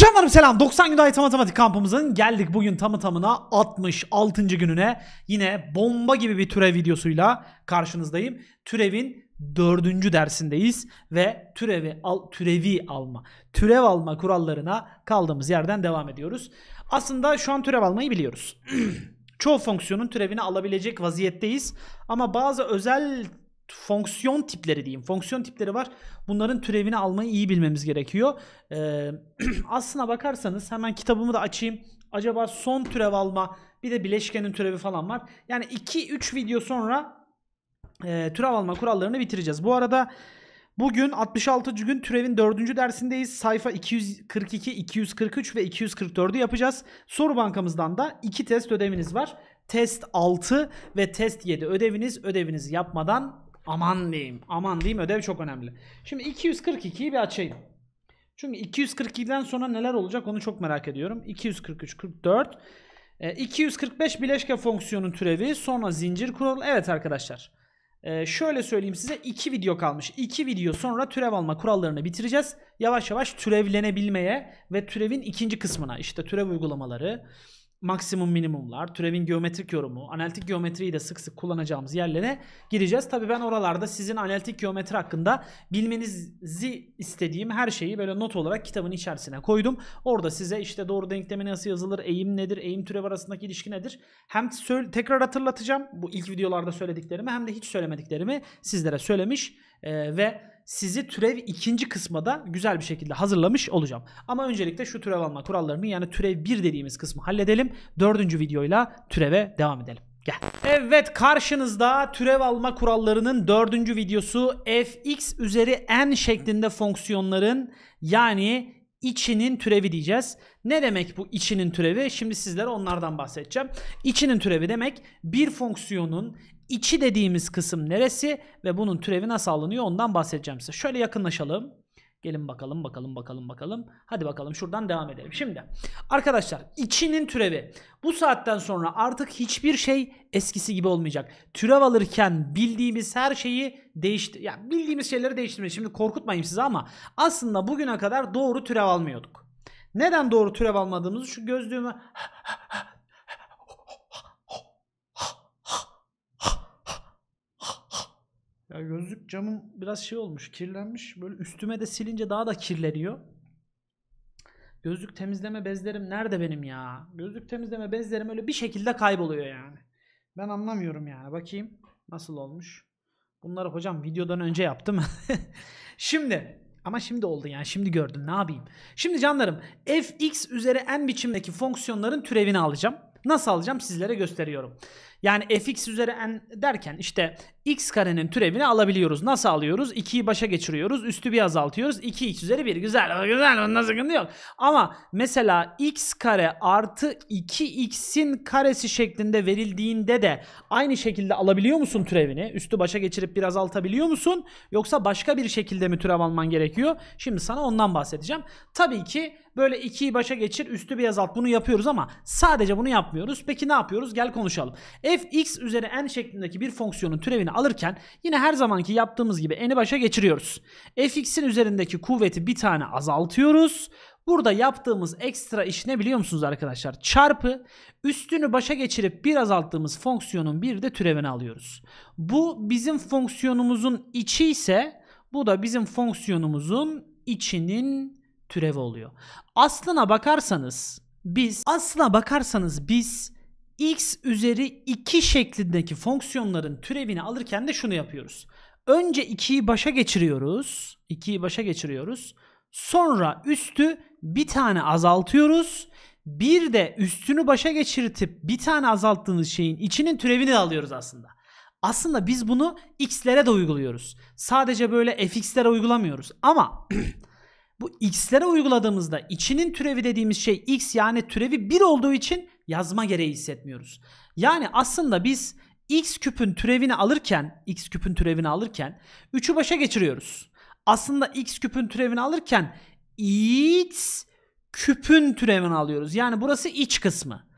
Canlarım selam. 90 gün IT matematik kampımızın geldik bugün tamı tamına 66. gününe. Yine bomba gibi bir türev videosuyla karşınızdayım. Türevin dördüncü dersindeyiz ve türevi, al, türevi alma, türev alma kurallarına kaldığımız yerden devam ediyoruz. Aslında şu an türev almayı biliyoruz. Çoğu fonksiyonun türevini alabilecek vaziyetteyiz ama bazı özel fonksiyon tipleri diyeyim. Fonksiyon tipleri var. Bunların türevini almayı iyi bilmemiz gerekiyor. Ee, aslına bakarsanız hemen kitabımı da açayım. Acaba son türev alma bir de bileşkenin türevi falan var. Yani 2-3 video sonra e, türev alma kurallarını bitireceğiz. Bu arada bugün 66. gün türevin 4. dersindeyiz. Sayfa 242, 243 ve 244'ü yapacağız. Soru bankamızdan da 2 test ödeviniz var. Test 6 ve test 7 ödeviniz ödevinizi yapmadan Aman diyeyim. Aman diyeyim ödev çok önemli. Şimdi 242'yi bir açayım. Çünkü 242'den sonra neler olacak onu çok merak ediyorum. 243, 44. 245 bileşke fonksiyonun türevi. Sonra zincir kuralı. Evet arkadaşlar. E, şöyle söyleyeyim size 2 video kalmış. 2 video sonra türev alma kurallarını bitireceğiz. Yavaş yavaş türevlenebilmeye ve türevin ikinci kısmına işte türev uygulamaları, maksimum minimumlar, türevin geometrik yorumu, analitik geometriyi de sık sık kullanacağımız yerlere gireceğiz. Tabi ben oralarda sizin analitik geometri hakkında bilmenizi istediğim her şeyi böyle not olarak kitabın içerisine koydum. Orada size işte doğru denklemi nasıl yazılır, eğim nedir, eğim türev arasındaki ilişki nedir? Hem tekrar hatırlatacağım bu ilk videolarda söylediklerimi hem de hiç söylemediklerimi sizlere söylemiş ee, ve sizi türev ikinci kısmada güzel bir şekilde hazırlamış olacağım. Ama öncelikle şu türev alma kurallarını yani türev 1 dediğimiz kısmı halledelim. Dördüncü videoyla türeve devam edelim. Gel. Evet karşınızda türev alma kurallarının dördüncü videosu fx üzeri n şeklinde fonksiyonların yani içinin türevi diyeceğiz. Ne demek bu içinin türevi? Şimdi sizlere onlardan bahsedeceğim. İçinin türevi demek bir fonksiyonun içi dediğimiz kısım neresi ve bunun türevi nasıl alınıyor ondan bahsedeceğim size. Şöyle yakınlaşalım. Gelin bakalım bakalım bakalım bakalım. Hadi bakalım şuradan devam edelim. Şimdi arkadaşlar içinin türevi. Bu saatten sonra artık hiçbir şey eskisi gibi olmayacak. Türev alırken bildiğimiz her şeyi değiştir... Ya bildiğimiz şeyleri değiştirmeyiz. Şimdi korkutmayayım sizi ama aslında bugüne kadar doğru türev almıyorduk. Neden doğru türev almadığımızı şu gözlüğümü Ya gözlük camım biraz şey olmuş, kirlenmiş. Böyle üstüme de silince daha da kirleniyor. Gözlük temizleme bezlerim nerede benim ya? Gözlük temizleme bezlerim öyle bir şekilde kayboluyor yani. Ben anlamıyorum yani. Bakayım nasıl olmuş. Bunları hocam videodan önce yaptım. şimdi ama şimdi oldu yani şimdi gördüm ne yapayım. Şimdi canlarım fx üzeri n biçimdeki fonksiyonların türevini alacağım. Nasıl alacağım sizlere gösteriyorum. Yani fx üzeri n derken işte x karenin türevini alabiliyoruz. Nasıl alıyoruz? 2'yi başa geçiriyoruz. Üstü bir azaltıyoruz. 2x üzeri 1. Güzel. Güzel. Bunda sıkıntı yok. Ama mesela x kare artı 2x'in karesi şeklinde verildiğinde de aynı şekilde alabiliyor musun türevini? Üstü başa geçirip biraz azaltabiliyor musun? Yoksa başka bir şekilde mi türev alman gerekiyor? Şimdi sana ondan bahsedeceğim. Tabii ki böyle 2'yi başa geçir, üstü bir azalt bunu yapıyoruz ama sadece bunu yapmıyoruz. Peki ne yapıyoruz? Gel konuşalım fx üzeri n şeklindeki bir fonksiyonun türevini alırken yine her zamanki yaptığımız gibi n'i başa geçiriyoruz. fx'in üzerindeki kuvveti bir tane azaltıyoruz. Burada yaptığımız ekstra iş ne biliyor musunuz arkadaşlar? Çarpı üstünü başa geçirip bir azalttığımız fonksiyonun bir de türevini alıyoruz. Bu bizim fonksiyonumuzun içi ise bu da bizim fonksiyonumuzun içinin türevi oluyor. Aslına bakarsanız biz aslına bakarsanız biz x üzeri 2 şeklindeki fonksiyonların türevini alırken de şunu yapıyoruz. Önce 2'yi başa geçiriyoruz. 2'yi başa geçiriyoruz. Sonra üstü bir tane azaltıyoruz. Bir de üstünü başa geçirtip bir tane azalttığımız şeyin içinin türevini de alıyoruz aslında. Aslında biz bunu x'lere de uyguluyoruz. Sadece böyle fx'lere uygulamıyoruz. Ama bu x'lere uyguladığımızda içinin türevi dediğimiz şey x yani türevi 1 olduğu için yazma gereği hissetmiyoruz. Yani aslında biz x küpün türevini alırken, x küpün türevini alırken 3'ü başa geçiriyoruz. Aslında x küpün türevini alırken x küpün türevini alıyoruz. Yani burası iç kısmı.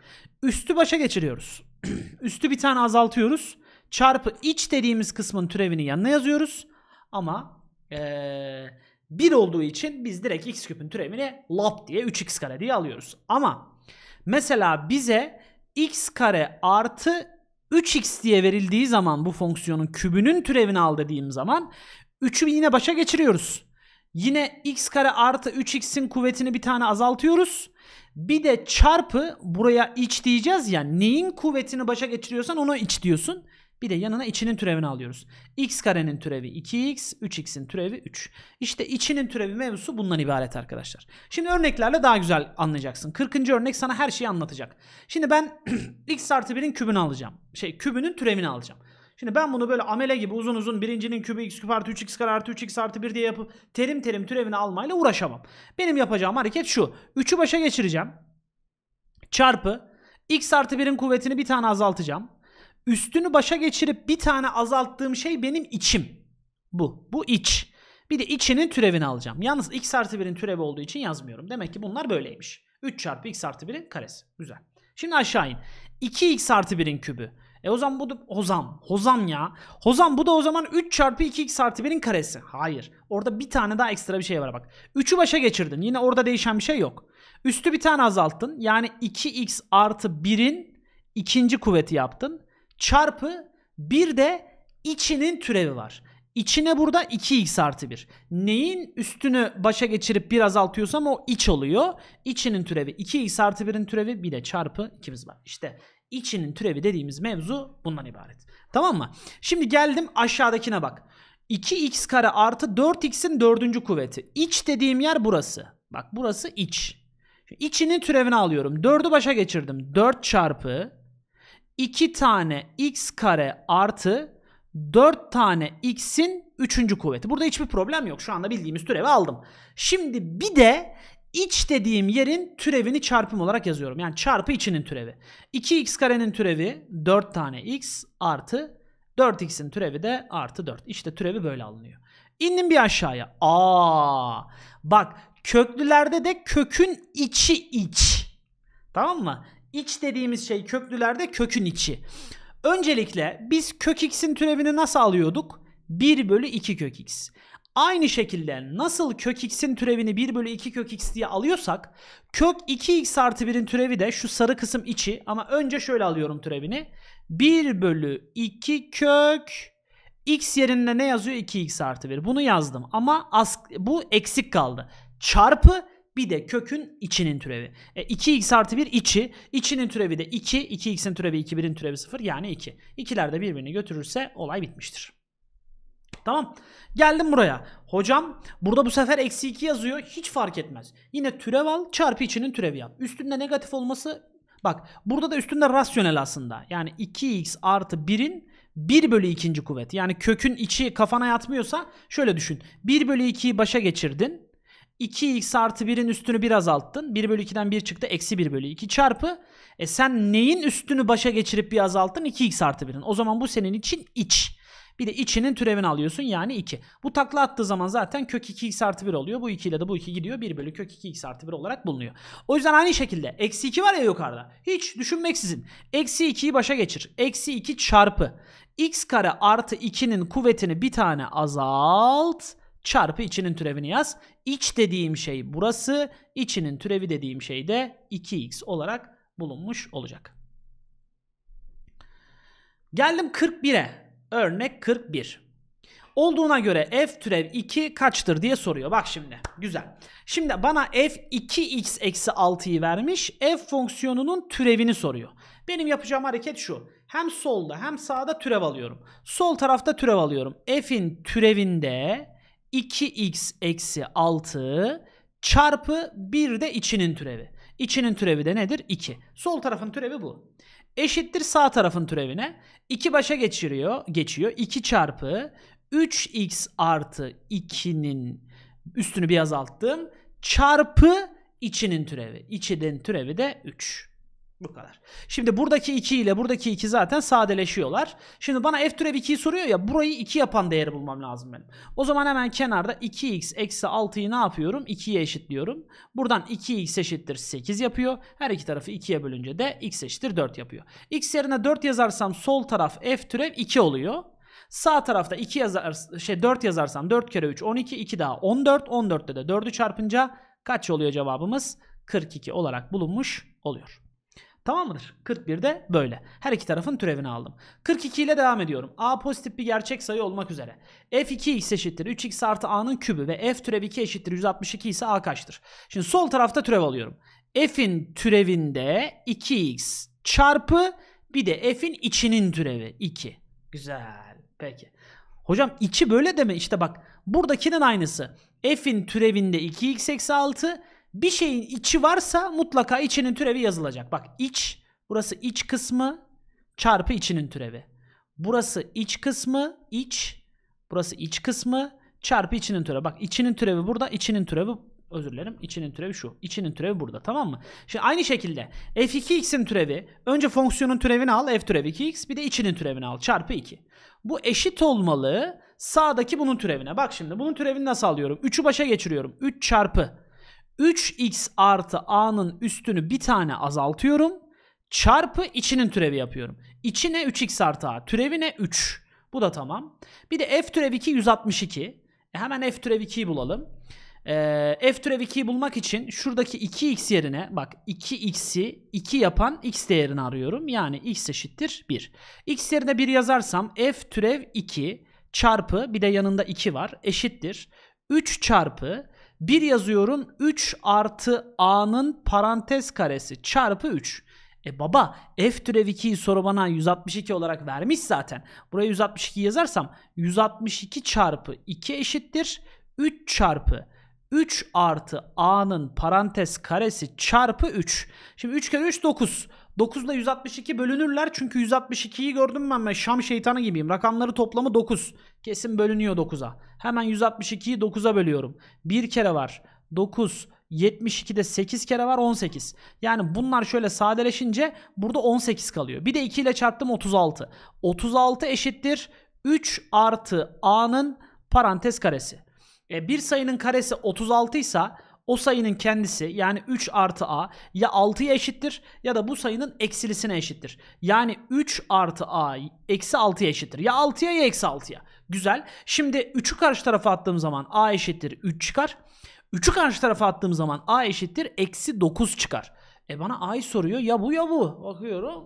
Üstü başa geçiriyoruz. Üstü bir tane azaltıyoruz. Çarpı iç dediğimiz kısmın türevini yanına yazıyoruz. Ama ee, 1 olduğu için biz direkt x küpün türevini lap diye 3x kare diye alıyoruz. Ama Mesela bize x kare artı 3x diye verildiği zaman bu fonksiyonun kübünün türevini al dediğim zaman 3'ü yine başa geçiriyoruz. Yine x kare artı 3x'in kuvvetini bir tane azaltıyoruz. Bir de çarpı buraya iç diyeceğiz ya neyin kuvvetini başa geçiriyorsan onu iç diyorsun. Bir de yanına içinin türevini alıyoruz. x karenin türevi 2x, 3x'in türevi 3. İşte içinin türevi mevzusu bundan ibaret arkadaşlar. Şimdi örneklerle daha güzel anlayacaksın. 40. örnek sana her şeyi anlatacak. Şimdi ben x artı 1'in kübünü alacağım. Şey kübünün türevini alacağım. Şimdi ben bunu böyle amele gibi uzun uzun birincinin kübü x küp artı 3x kare artı 3x artı 1 diye yapıp terim terim türevini almayla uğraşamam. Benim yapacağım hareket şu. 3'ü başa geçireceğim. Çarpı x artı 1'in kuvvetini bir tane azaltacağım. Üstünü başa geçirip bir tane azalttığım şey benim içim. Bu. Bu iç. Bir de içinin türevini alacağım. Yalnız x artı 1'in türevi olduğu için yazmıyorum. Demek ki bunlar böyleymiş. 3 çarpı x artı 1'in karesi. Güzel. Şimdi aşağı in. 2x artı 1'in kübü. E o zaman bu da hozam. Hozam ya. Hozam bu da o zaman 3 çarpı 2x artı 1'in karesi. Hayır. Orada bir tane daha ekstra bir şey var bak. 3'ü başa geçirdin. Yine orada değişen bir şey yok. Üstü bir tane azalttın. Yani 2x artı 1'in ikinci kuvveti yaptın çarpı bir de içinin türevi var. İçine burada 2x artı 1. Neyin üstünü başa geçirip bir azaltıyorsam o iç oluyor. İçinin türevi 2x artı 1'in türevi bir de çarpı 2'miz var. İşte içinin türevi dediğimiz mevzu bundan ibaret. Tamam mı? Şimdi geldim aşağıdakine bak. 2x kare artı 4x'in dördüncü kuvveti. İç dediğim yer burası. Bak burası iç. İçinin türevini alıyorum. 4'ü başa geçirdim. 4 çarpı 2 tane x kare artı 4 tane x'in 3. kuvveti. Burada hiçbir problem yok. Şu anda bildiğimiz türevi aldım. Şimdi bir de iç dediğim yerin türevini çarpım olarak yazıyorum. Yani çarpı içinin türevi. 2x karenin türevi 4 tane x artı 4x'in türevi de artı 4. İşte türevi böyle alınıyor. İndim bir aşağıya. Aa, bak köklülerde de kökün içi iç. Tamam mı? İç dediğimiz şey köklülerde kökün içi. Öncelikle biz kök x'in türevini nasıl alıyorduk? 1 bölü 2 kök x. Aynı şekilde nasıl kök x'in türevini 1 bölü 2 kök x diye alıyorsak kök 2x artı 1'in türevi de şu sarı kısım içi ama önce şöyle alıyorum türevini. 1 bölü 2 kök x yerine ne yazıyor? 2x artı 1. Bunu yazdım ama az, bu eksik kaldı. Çarpı bir de kökün içinin türevi. E, 2x artı 1 içi. İçinin türevi de 2. 2x'in türevi 2, 1'in türevi 0 yani 2. İkiler de birbirini götürürse olay bitmiştir. Tamam. Geldim buraya. Hocam burada bu sefer eksi 2 yazıyor. Hiç fark etmez. Yine türev al çarpı içinin türevi yap. Üstünde negatif olması bak burada da üstünde rasyonel aslında. Yani 2x artı 1'in 1 bölü ikinci kuvveti. Yani kökün içi kafana yatmıyorsa şöyle düşün. 1 bölü 2'yi başa geçirdin. 2x artı 1'in üstünü bir azalttın. 1 bölü 2'den 1 çıktı. Eksi 1 bölü 2 çarpı. E sen neyin üstünü başa geçirip bir azalttın? 2x artı 1'in. O zaman bu senin için iç. Bir de içinin türevini alıyorsun yani 2. Bu takla attığı zaman zaten kök 2x artı 1 oluyor. Bu 2 ile de bu 2 gidiyor. 1 bölü kök 2x artı 1 olarak bulunuyor. O yüzden aynı şekilde eksi 2 var ya yukarıda. Hiç düşünmeksizin. Eksi 2'yi başa geçir. Eksi 2 çarpı. x kare artı 2'nin kuvvetini bir tane azalt. Çarpı içinin türevini yaz iç dediğim şey burası, içinin türevi dediğim şey de 2x olarak bulunmuş olacak. Geldim 41'e. Örnek 41. Olduğuna göre f türev 2 kaçtır diye soruyor. Bak şimdi. Güzel. Şimdi bana f 2x eksi 6'yı vermiş. F fonksiyonunun türevini soruyor. Benim yapacağım hareket şu. Hem solda hem sağda türev alıyorum. Sol tarafta türev alıyorum. F'in türevinde 2x eksi 6 çarpı bir de içinin türevi. İçinin türevi de nedir? 2. Sol tarafın türevi bu. Eşittir sağ tarafın türevine. 2 başa geçiriyor, geçiyor. 2 çarpı 3x artı 2'nin üstünü bir azalttım. Çarpı içinin türevi. İçinin türevi de 3. Bu kadar. Şimdi buradaki 2 ile buradaki 2 zaten sadeleşiyorlar. Şimdi bana f türev 2'yi soruyor ya burayı 2 yapan değeri bulmam lazım benim. O zaman hemen kenarda 2x eksi 6'yı ne yapıyorum? 2'ye eşitliyorum. Buradan 2x eşittir 8 yapıyor. Her iki tarafı 2'ye bölünce de x eşittir 4 yapıyor. x yerine 4 yazarsam sol taraf f türev 2 oluyor. Sağ tarafta 2 yazar, şey 4 yazarsam 4 kere 3 12 2 daha 14 14'te de 4'ü çarpınca kaç oluyor cevabımız? 42 olarak bulunmuş oluyor. Tamam mıdır? de böyle. Her iki tarafın türevini aldım. 42 ile devam ediyorum. A pozitif bir gerçek sayı olmak üzere. F2x eşittir 3x artı a'nın kübü ve f türev 2 eşittir 162 ise a kaçtır? Şimdi sol tarafta türev alıyorum. F'in türevinde 2x çarpı bir de f'in içinin türevi 2. Güzel. Peki. Hocam içi böyle deme. İşte bak buradakinin aynısı. F'in türevinde 2x eksi 6 bir şeyin içi varsa mutlaka içinin türevi yazılacak. Bak iç, burası iç kısmı çarpı içinin türevi. Burası iç kısmı, iç, burası iç kısmı çarpı içinin türevi. Bak içinin türevi burada, içinin türevi özür dilerim. İçinin türevi şu. İçinin türevi burada tamam mı? Şimdi aynı şekilde f2x'in türevi önce fonksiyonun türevini al f türevi 2x bir de içinin türevini al çarpı 2. Bu eşit olmalı sağdaki bunun türevine. Bak şimdi bunun türevini nasıl alıyorum? 3'ü başa geçiriyorum. 3 çarpı 3x artı a'nın üstünü bir tane azaltıyorum. Çarpı içinin türevi yapıyorum. İçi ne? 3x artı a. Türevi ne? 3. Bu da tamam. Bir de f türevi 2 162. E hemen f türevi 2'yi bulalım. E, f türevi 2'yi bulmak için şuradaki 2x yerine bak 2x'i 2 yapan x değerini arıyorum. Yani x eşittir 1. x yerine 1 yazarsam f türev 2 çarpı bir de yanında 2 var eşittir. 3 çarpı 1 yazıyorum 3 artı a'nın parantez karesi çarpı 3. E baba f türev 2'yi soru bana 162 olarak vermiş zaten. Buraya 162 yazarsam 162 çarpı 2 eşittir 3 çarpı 3 artı a'nın parantez karesi çarpı 3. Şimdi 3 kere 3 9. 9 ile 162 bölünürler çünkü 162'yi gördüm ben ben şam şeytanı gibiyim. Rakamları toplamı 9. Kesin bölünüyor 9'a. Hemen 162'yi 9'a bölüyorum. Bir kere var. 9 72'de 8 kere var 18. Yani bunlar şöyle sadeleşince burada 18 kalıyor. Bir de 2 ile çarptım 36. 36 eşittir 3 artı a'nın parantez karesi. E, bir sayının karesi 36 ise o sayının kendisi yani 3 artı a ya 6'ya eşittir ya da bu sayının eksilisine eşittir. Yani 3 artı a eksi 6'ya eşittir. Ya 6'ya ya eksi 6'ya. Güzel. Şimdi 3'ü karşı tarafa attığım zaman a eşittir 3 çıkar. 3'ü karşı tarafa attığım zaman a eşittir eksi 9 çıkar. E bana a'yı soruyor ya bu ya bu. Bakıyorum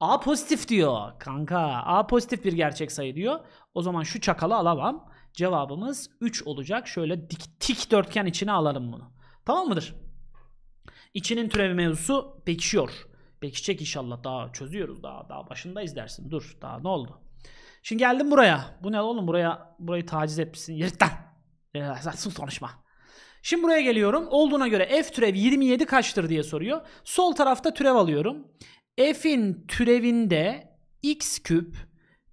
a pozitif diyor. Kanka a pozitif bir gerçek sayı diyor. O zaman şu çakalı alamam. Cevabımız 3 olacak. Şöyle dik, tik dörtgen içine alalım bunu. Tamam mıdır? İçinin türevi mevzusu pekişiyor. Pekişecek inşallah daha çözüyoruz daha daha başındayız dersin. Dur daha ne oldu? Şimdi geldim buraya. Bu ne oğlum buraya burayı taciz etmişsin. Yırttan. Ee, sus konuşma. Şimdi buraya geliyorum. Olduğuna göre f türev 27 kaçtır diye soruyor. Sol tarafta türev alıyorum. f'in türevinde x küp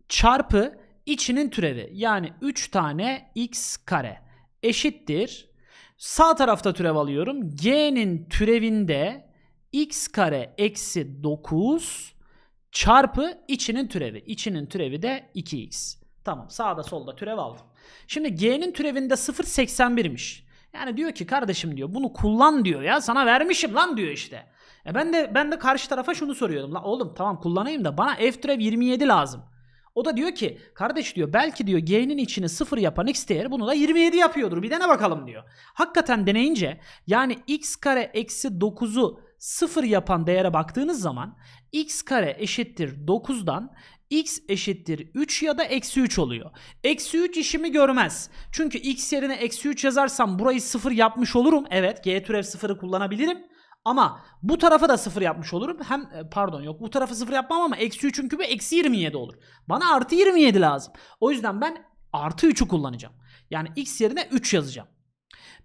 çarpı içinin türevi. Yani 3 tane x kare eşittir. Sağ tarafta türev alıyorum. g'nin türevinde x kare eksi 9 çarpı içinin türevi. İçinin türevi de 2x. Tamam sağda solda türev aldım. Şimdi g'nin türevinde 0.81'miş. Yani diyor ki kardeşim diyor bunu kullan diyor ya sana vermişim lan diyor işte. E ben de ben de karşı tarafa şunu soruyordum. La oğlum tamam kullanayım da bana f türev 27 lazım. O da diyor ki kardeş diyor belki diyor g'nin içini 0 yapan x değeri bunu da 27 yapıyordur. Bir dene bakalım diyor. Hakikaten deneyince yani x kare eksi 9'u sıfır yapan değere baktığınız zaman x kare eşittir 9'dan x eşittir 3 ya da eksi 3 oluyor. Eksi 3 işimi görmez. Çünkü x yerine eksi 3 yazarsam burayı sıfır yapmış olurum. Evet g türev sıfırı kullanabilirim. Ama bu tarafa da sıfır yapmış olurum. Hem e, pardon yok bu tarafı sıfır yapmam ama eksi 3'ün kübü eksi 27 olur. Bana artı 27 lazım. O yüzden ben artı 3'ü kullanacağım. Yani x yerine 3 yazacağım.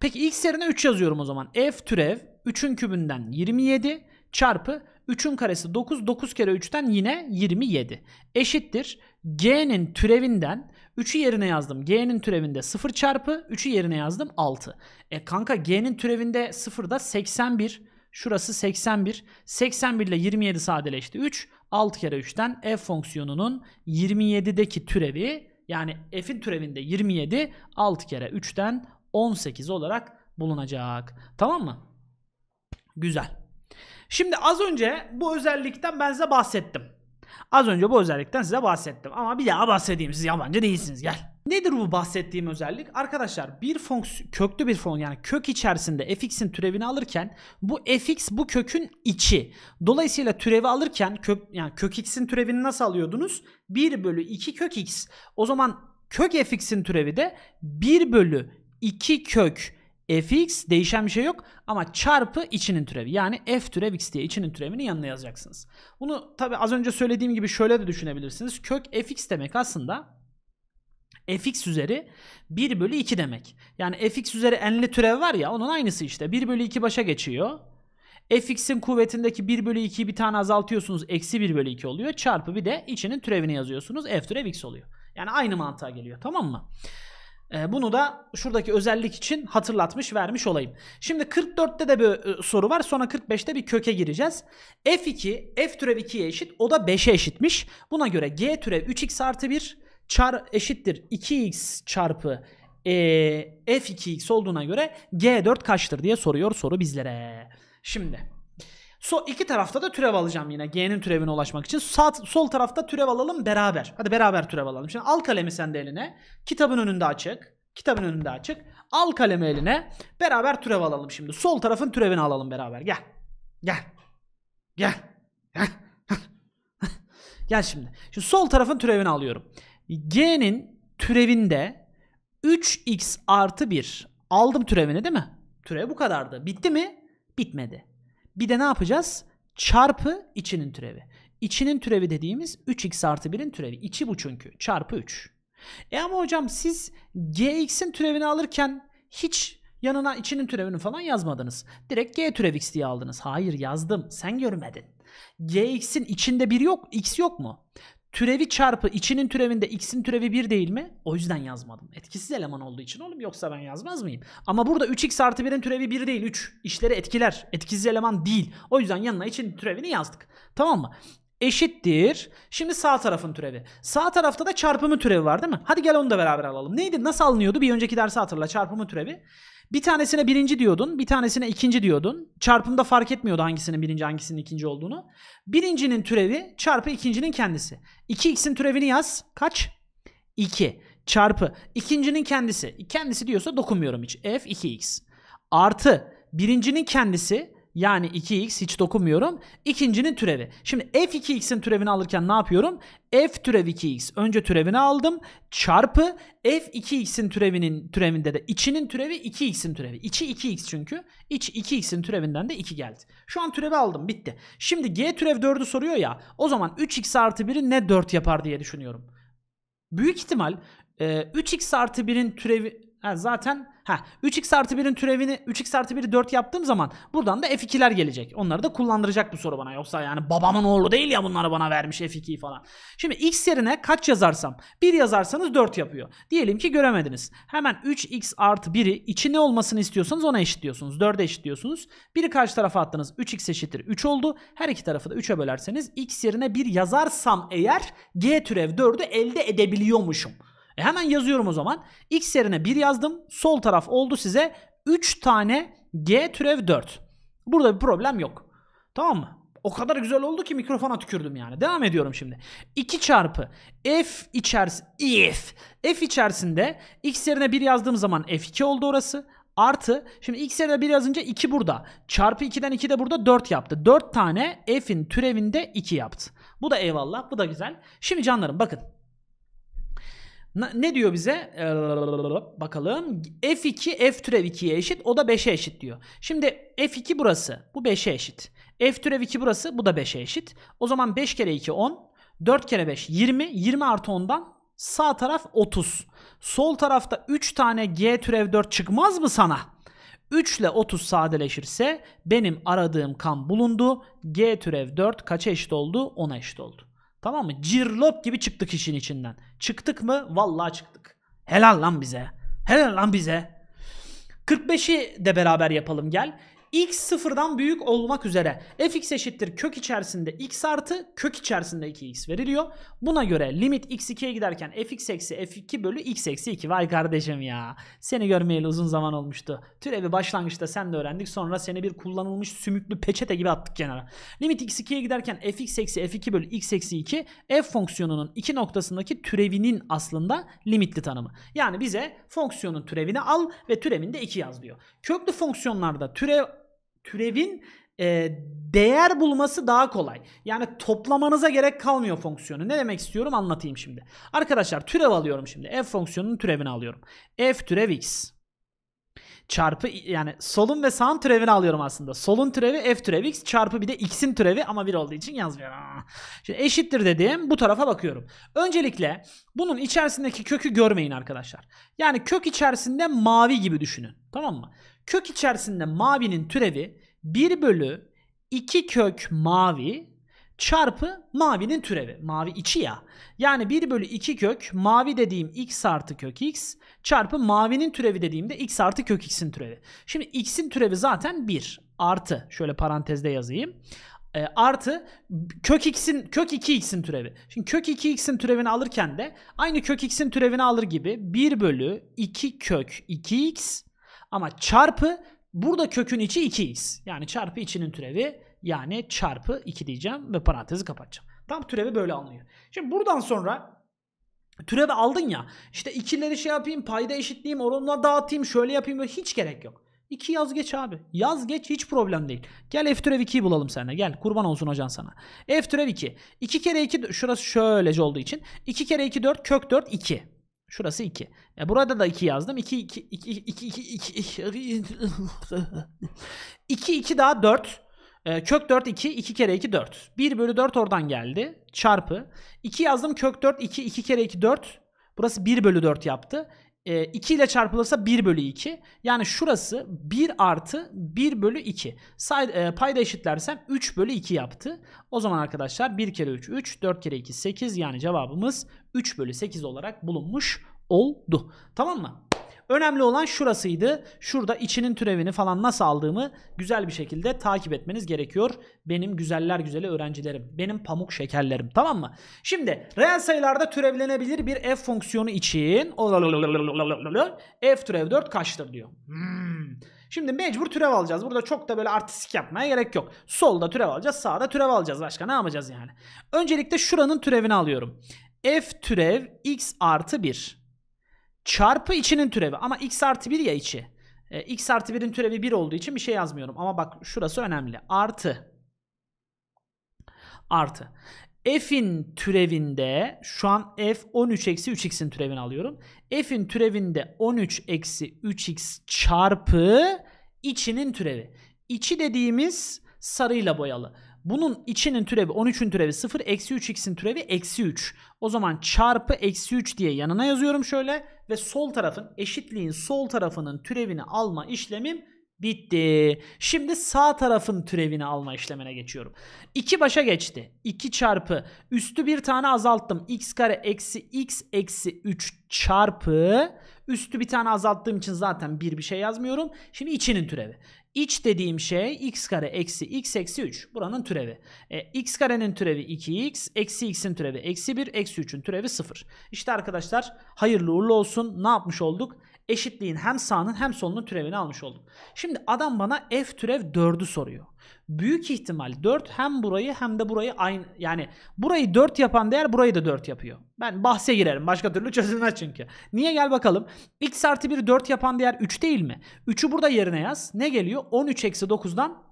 Peki x yerine 3 yazıyorum o zaman. f türev 3'ün kübünden 27 çarpı 3'ün karesi 9. 9 kere 3'ten yine 27. Eşittir. G'nin türevinden 3'ü yerine yazdım. G'nin türevinde 0 çarpı 3'ü yerine yazdım 6. E kanka G'nin türevinde 0 da 81. Şurası 81. 81 ile 27 sadeleşti 3. 6 kere 3'ten f fonksiyonunun 27'deki türevi yani f'in türevinde 27 6 kere 3'ten 18 olarak bulunacak. Tamam mı? Güzel. Şimdi az önce bu özellikten ben size bahsettim. Az önce bu özellikten size bahsettim ama bir daha bahsedeyim siz yabancı değilsiniz gel. Nedir bu bahsettiğim özellik? Arkadaşlar bir fonksiyon, köklü bir fonksiyon yani kök içerisinde fx'in türevini alırken bu fx bu kökün içi. Dolayısıyla türevi alırken kök, yani kök x'in türevini nasıl alıyordunuz? 1 bölü 2 kök x. O zaman kök fx'in türevi de 1 bölü 2 kök fx değişen bir şey yok ama çarpı içinin türevi yani f türev x diye içinin türevini yanına yazacaksınız. Bunu tabi az önce söylediğim gibi şöyle de düşünebilirsiniz. Kök fx demek aslında fx üzeri 1 bölü 2 demek. Yani fx üzeri n'li türev var ya onun aynısı işte 1 bölü 2 başa geçiyor. fx'in kuvvetindeki 1 bölü 2'yi bir tane azaltıyorsunuz eksi 1 bölü 2 oluyor. Çarpı bir de içinin türevini yazıyorsunuz f türev x oluyor. Yani aynı mantığa geliyor tamam mı? Ee, bunu da şuradaki özellik için hatırlatmış vermiş olayım. Şimdi 44'te de bir e, soru var. Sonra 45'te bir köke gireceğiz. F2 F türev 2'ye eşit. O da 5'e eşitmiş. Buna göre G türev 3x artı 1 çar eşittir 2x çarpı e, F2x olduğuna göre G4 kaçtır diye soruyor soru bizlere. Şimdi So iki tarafta da türev alacağım yine. G'nin türevine ulaşmak için. Sağ, sol tarafta türev alalım beraber. Hadi beraber türev alalım. Şimdi al kalemi sen de eline. Kitabın önünde açık. Kitabın önünde açık. Al kalemi eline. Beraber türev alalım şimdi. Sol tarafın türevini alalım beraber. Gel. Gel. Gel. Gel. şimdi. Şu sol tarafın türevini alıyorum. G'nin türevinde 3x artı 1 aldım türevini değil mi? Türev bu kadardı. Bitti mi? Bitmedi. Bir de ne yapacağız? Çarpı içinin türevi. İçinin türevi dediğimiz 3x artı 1'in türevi. İçi bu çünkü. Çarpı 3. E ama hocam siz gx'in türevini alırken hiç yanına içinin türevini falan yazmadınız. Direkt g türev x diye aldınız. Hayır yazdım. Sen görmedin. gx'in içinde bir yok. x yok mu? Türevi çarpı içinin türevinde x'in türevi 1 değil mi? O yüzden yazmadım. Etkisiz eleman olduğu için oğlum yoksa ben yazmaz mıyım? Ama burada 3x artı 1'in türevi 1 değil 3. İşleri etkiler. Etkisiz eleman değil. O yüzden yanına için türevini yazdık. Tamam mı? eşittir. Şimdi sağ tarafın türevi. Sağ tarafta da çarpımı türevi var değil mi? Hadi gel onu da beraber alalım. Neydi? Nasıl alınıyordu? Bir önceki dersi hatırla. Çarpımı türevi. Bir tanesine birinci diyordun, bir tanesine ikinci diyordun. Çarpımda fark etmiyordu hangisinin birinci hangisinin ikinci olduğunu. Birincinin türevi çarpı ikincinin kendisi. 2x'in türevini yaz. Kaç? 2 çarpı ikincinin kendisi. Kendisi diyorsa dokunmuyorum hiç. f 2x. Artı birincinin kendisi yani 2x hiç dokunmuyorum. İkincinin türevi. Şimdi f2x'in türevini alırken ne yapıyorum? f türev 2x önce türevini aldım. Çarpı f2x'in türevinin türevinde de içinin türevi 2x'in türevi. İçi 2x çünkü. İç 2x'in türevinden de 2 geldi. Şu an türevi aldım bitti. Şimdi g türev 4'ü soruyor ya. O zaman 3x artı 1'i ne 4 yapar diye düşünüyorum. Büyük ihtimal 3x artı 1'in türevi ha, zaten Ha 3x artı 1'in türevini 3x artı 1'i 4 yaptığım zaman buradan da f2'ler gelecek. Onları da kullandıracak bu soru bana. Yoksa yani babamın oğlu değil ya bunları bana vermiş f2'yi falan. Şimdi x yerine kaç yazarsam 1 yazarsanız 4 yapıyor. Diyelim ki göremediniz. Hemen 3x artı 1'i içi ne olmasını istiyorsanız ona eşitliyorsunuz. 4'e eşitliyorsunuz. 1'i karşı tarafa attınız. 3x eşittir 3 oldu. Her iki tarafı da 3'e bölerseniz x yerine 1 yazarsam eğer g türev 4'ü elde edebiliyormuşum. E hemen yazıyorum o zaman. X yerine 1 yazdım. Sol taraf oldu size 3 tane G türev 4. Burada bir problem yok. Tamam mı? O kadar güzel oldu ki mikrofona tükürdüm yani. Devam ediyorum şimdi. 2 çarpı f içerisinde if f içerisinde x yerine 1 yazdığım zaman f2 oldu orası. Artı şimdi x yerine 1 yazınca 2 burada. Çarpı 2'den 2 de burada 4 yaptı. 4 tane f'in türevinde 2 yaptı. Bu da eyvallah. Bu da güzel. Şimdi canlarım bakın. Ne diyor bize? Ee, bakalım. F2 F türev 2'ye eşit. O da 5'e eşit diyor. Şimdi F2 burası. Bu 5'e eşit. F türev 2 burası. Bu da 5'e eşit. O zaman 5 kere 2 10. 4 kere 5 20. 20 artı 10'dan sağ taraf 30. Sol tarafta 3 tane G türev 4 çıkmaz mı sana? 3 ile 30 sadeleşirse benim aradığım kan bulundu. G türev 4 kaça eşit oldu? 10'a eşit oldu. Tamam mı? Cirlop gibi çıktık işin içinden. Çıktık mı? Vallahi çıktık. Helal lan bize. Helal lan bize. 45'i de beraber yapalım gel x sıfırdan büyük olmak üzere fx eşittir kök içerisinde x artı kök içerisinde 2x veriliyor. Buna göre limit x 2'ye giderken fx eksi f2 bölü x eksi 2. Vay kardeşim ya. Seni görmeyeli uzun zaman olmuştu. Türevi başlangıçta sen de öğrendik. Sonra seni bir kullanılmış sümüklü peçete gibi attık kenara. Limit x 2'ye giderken fx eksi f2 bölü x eksi 2 f fonksiyonunun iki noktasındaki türevinin aslında limitli tanımı. Yani bize fonksiyonun türevini al ve türevinde 2 yaz diyor. Köklü fonksiyonlarda türev türevin e, değer bulması daha kolay. Yani toplamanıza gerek kalmıyor fonksiyonu. Ne demek istiyorum anlatayım şimdi. Arkadaşlar türev alıyorum şimdi. F fonksiyonunun türevini alıyorum. F türev x çarpı yani solun ve sağın türevini alıyorum aslında. Solun türevi f türev x çarpı bir de x'in türevi ama bir olduğu için yazmıyorum. Şimdi eşittir dediğim bu tarafa bakıyorum. Öncelikle bunun içerisindeki kökü görmeyin arkadaşlar. Yani kök içerisinde mavi gibi düşünün. Tamam mı? Kök içerisinde mavinin türevi 1 bölü 2 kök mavi çarpı mavinin türevi. Mavi içi ya. Yani 1 bölü 2 kök mavi dediğim x artı kök x çarpı mavinin türevi dediğimde x artı kök x'in türevi. Şimdi x'in türevi zaten 1 artı şöyle parantezde yazayım. E, artı kök x'in kök 2x'in türevi. Şimdi kök 2x'in türevini alırken de aynı kök x'in türevini alır gibi 1 bölü 2 kök 2x ama çarpı burada kökün içi 2x. Yani çarpı içinin türevi yani çarpı 2 diyeceğim ve parantezi kapatacağım. Tam türevi böyle alınıyor. Şimdi buradan sonra türevi aldın ya işte ikileri şey yapayım payda eşitleyeyim oranına dağıtayım şöyle yapayım böyle hiç gerek yok. 2 yaz geç abi. Yaz geç hiç problem değil. Gel f türev 2'yi bulalım seninle. Gel kurban olsun hocan sana. F türev 2. 2 kere 2 şurası şöylece olduğu için. 2 kere 2 4 kök 4 2. Şurası 2. E burada da 2 yazdım. 2 2 2 2 2 2 2 2 daha 4. E, kök 4 2 2 kere 2 4. 1 bölü 4 oradan geldi. Çarpı. 2 yazdım kök 4 2 2 kere 2 4. Burası 1 bölü 4 yaptı e, ee, 2 ile çarpılırsa 1 bölü 2. Yani şurası 1 artı 1 bölü 2. Say, e, payda eşitlersem 3 bölü 2 yaptı. O zaman arkadaşlar 1 kere 3 3, 4 kere 2 8 yani cevabımız 3 bölü 8 olarak bulunmuş oldu. Tamam mı? Önemli olan şurasıydı. Şurada içinin türevini falan nasıl aldığımı güzel bir şekilde takip etmeniz gerekiyor. Benim güzeller güzeli öğrencilerim. Benim pamuk şekerlerim. Tamam mı? Şimdi reel sayılarda türevlenebilir bir f fonksiyonu için f türev 4 kaçtır diyor. Hmm. Şimdi mecbur türev alacağız. Burada çok da böyle artistik yapmaya gerek yok. Solda türev alacağız, sağda türev alacağız. Başka ne yapacağız yani? Öncelikle şuranın türevini alıyorum. f türev x artı 1. Çarpı içinin türevi ama x artı 1 ya içi. E, x artı 1'in türevi 1 olduğu için bir şey yazmıyorum. Ama bak şurası önemli. Artı. Artı. F'in türevinde şu an F 13 eksi 3x'in türevini alıyorum. F'in türevinde 13 eksi 3x çarpı içinin türevi. İçi dediğimiz sarıyla boyalı. Bunun içinin türevi 13'ün türevi 0. Eksi 3x'in türevi eksi 3. O zaman çarpı eksi 3 diye yanına yazıyorum şöyle. Ve sol tarafın eşitliğin sol tarafının türevini alma işlemim Bitti. Şimdi sağ tarafın türevini alma işlemine geçiyorum. 2 başa geçti. 2 çarpı üstü bir tane azalttım. x kare eksi x eksi 3 çarpı üstü bir tane azalttığım için zaten bir bir şey yazmıyorum. Şimdi içinin türevi. İç dediğim şey x kare eksi x eksi 3. Buranın türevi. E, x karenin türevi 2x. Eksi x'in türevi eksi 1. Eksi 3'ün türevi 0. İşte arkadaşlar hayırlı uğurlu olsun. Ne yapmış olduk? eşitliğin hem sağının hem solunun türevini almış oldum. Şimdi adam bana f türev 4'ü soruyor. Büyük ihtimal 4 hem burayı hem de burayı aynı yani burayı 4 yapan değer burayı da 4 yapıyor. Ben bahse girerim başka türlü çözülmez çünkü. Niye gel bakalım. x artı 1 4 yapan değer 3 değil mi? 3'ü burada yerine yaz. Ne geliyor? 13 eksi 9'dan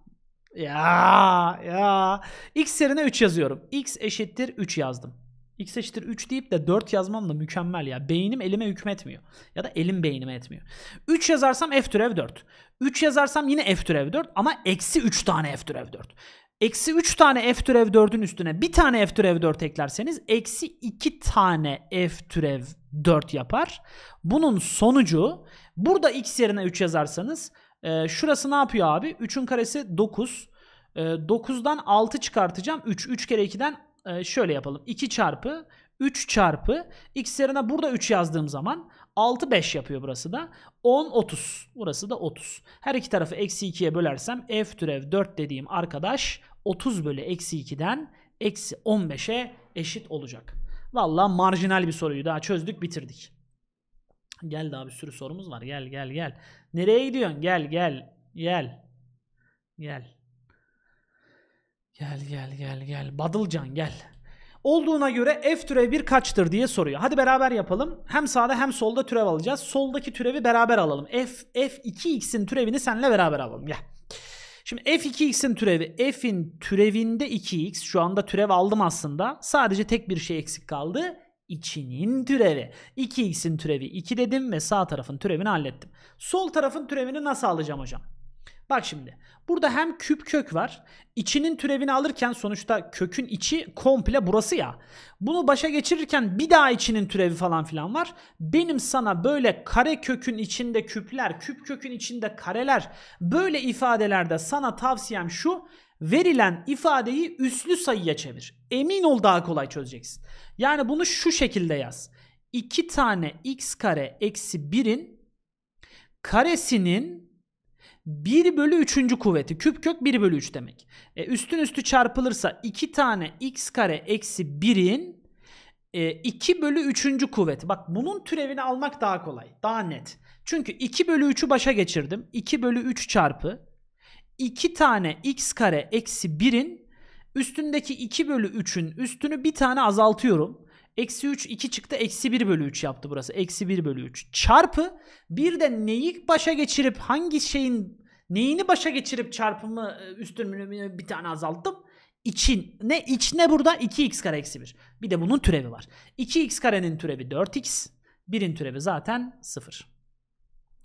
ya ya x yerine 3 yazıyorum. x eşittir 3 yazdım x eşittir 3 deyip de 4 yazmam da mükemmel ya. Beynim elime hükmetmiyor. Ya da elim beynime etmiyor. 3 yazarsam f türev 4. 3 yazarsam yine f türev 4 ama eksi 3 tane f türev 4. Eksi 3 tane f türev 4'ün üstüne bir tane f türev 4 eklerseniz eksi 2 tane f türev 4 yapar. Bunun sonucu burada x yerine 3 yazarsanız e, şurası ne yapıyor abi? 3'ün karesi 9. 9'dan 6 çıkartacağım. 3. 3 kere 2'den e, şöyle yapalım. 2 çarpı 3 çarpı x yerine burada 3 yazdığım zaman 6 5 yapıyor burası da. 10 30. Burası da 30. Her iki tarafı eksi 2'ye bölersem f türev 4 dediğim arkadaş 30 bölü eksi 2'den eksi 15'e eşit olacak. Valla marjinal bir soruyu daha çözdük bitirdik. Gel daha bir sürü sorumuz var. Gel gel gel. Nereye gidiyorsun? Gel gel gel. Gel. Gel gel gel gel. Badılcan gel. Olduğuna göre f türevi bir kaçtır diye soruyor. Hadi beraber yapalım. Hem sağda hem solda türev alacağız. Soldaki türevi beraber alalım. F, f2x'in türevini seninle beraber alalım. Gel. Şimdi f2x'in türevi f'in türevinde 2x. Şu anda türev aldım aslında. Sadece tek bir şey eksik kaldı. İçinin türevi. 2x'in türevi 2 dedim ve sağ tarafın türevini hallettim. Sol tarafın türevini nasıl alacağım hocam? Bak şimdi burada hem küp kök var. İçinin türevini alırken sonuçta kökün içi komple burası ya. Bunu başa geçirirken bir daha içinin türevi falan filan var. Benim sana böyle kare kökün içinde küpler, küp kökün içinde kareler böyle ifadelerde sana tavsiyem şu verilen ifadeyi üslü sayıya çevir. Emin ol daha kolay çözeceksin. Yani bunu şu şekilde yaz. 2 tane x kare eksi 1'in karesinin 1 bölü 3. kuvveti. Küp kök 1 bölü 3 demek. E, üstün üstü çarpılırsa 2 tane x kare eksi 1'in e, 2 bölü 3. kuvveti. Bak bunun türevini almak daha kolay. Daha net. Çünkü 2 bölü 3'ü başa geçirdim. 2 bölü 3 çarpı 2 tane x kare eksi 1'in üstündeki 2 bölü 3'ün üstünü bir tane azaltıyorum. Eksi 3 2 çıktı. Eksi 1 bölü 3 yaptı burası. Eksi 1 bölü 3 çarpı bir de neyi başa geçirip hangi şeyin neyini başa geçirip çarpımı e, üstünlüğünü bir tane azalttım. İçin ne iç ne burada 2x kare eksi 1. Bir de bunun türevi var. 2x karenin türevi 4x. 1'in türevi zaten 0.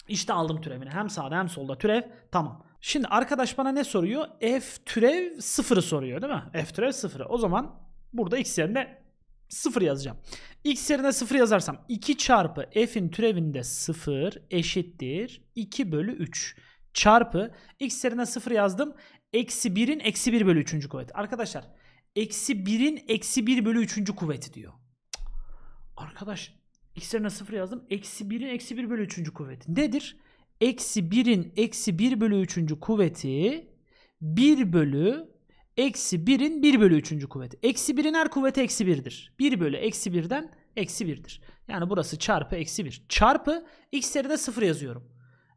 İşte aldım türevini. Hem sağda hem solda türev. Tamam. Şimdi arkadaş bana ne soruyor? F türev 0'ı soruyor değil mi? F türev 0'ı. O zaman burada x yerine 0 yazacağım. X yerine 0 yazarsam 2 çarpı f'in türevinde 0 eşittir 2 bölü 3 çarpı x yerine 0 yazdım. Eksi 1'in eksi 1 bölü 3. kuvveti. Arkadaşlar eksi 1'in eksi 1 bölü 3. kuvveti diyor. Arkadaş x yerine 0 yazdım. Eksi 1'in eksi 1 bölü 3. kuvveti. Nedir? Eksi 1'in eksi 1 bölü 3. kuvveti 1 bölü Eksi 1'in 1 bölü 3. kuvveti. Eksi 1'in her kuvveti eksi 1'dir. 1 bölü eksi 1'den eksi 1'dir. Yani burası çarpı eksi 1. Çarpı x yerine 0 yazıyorum.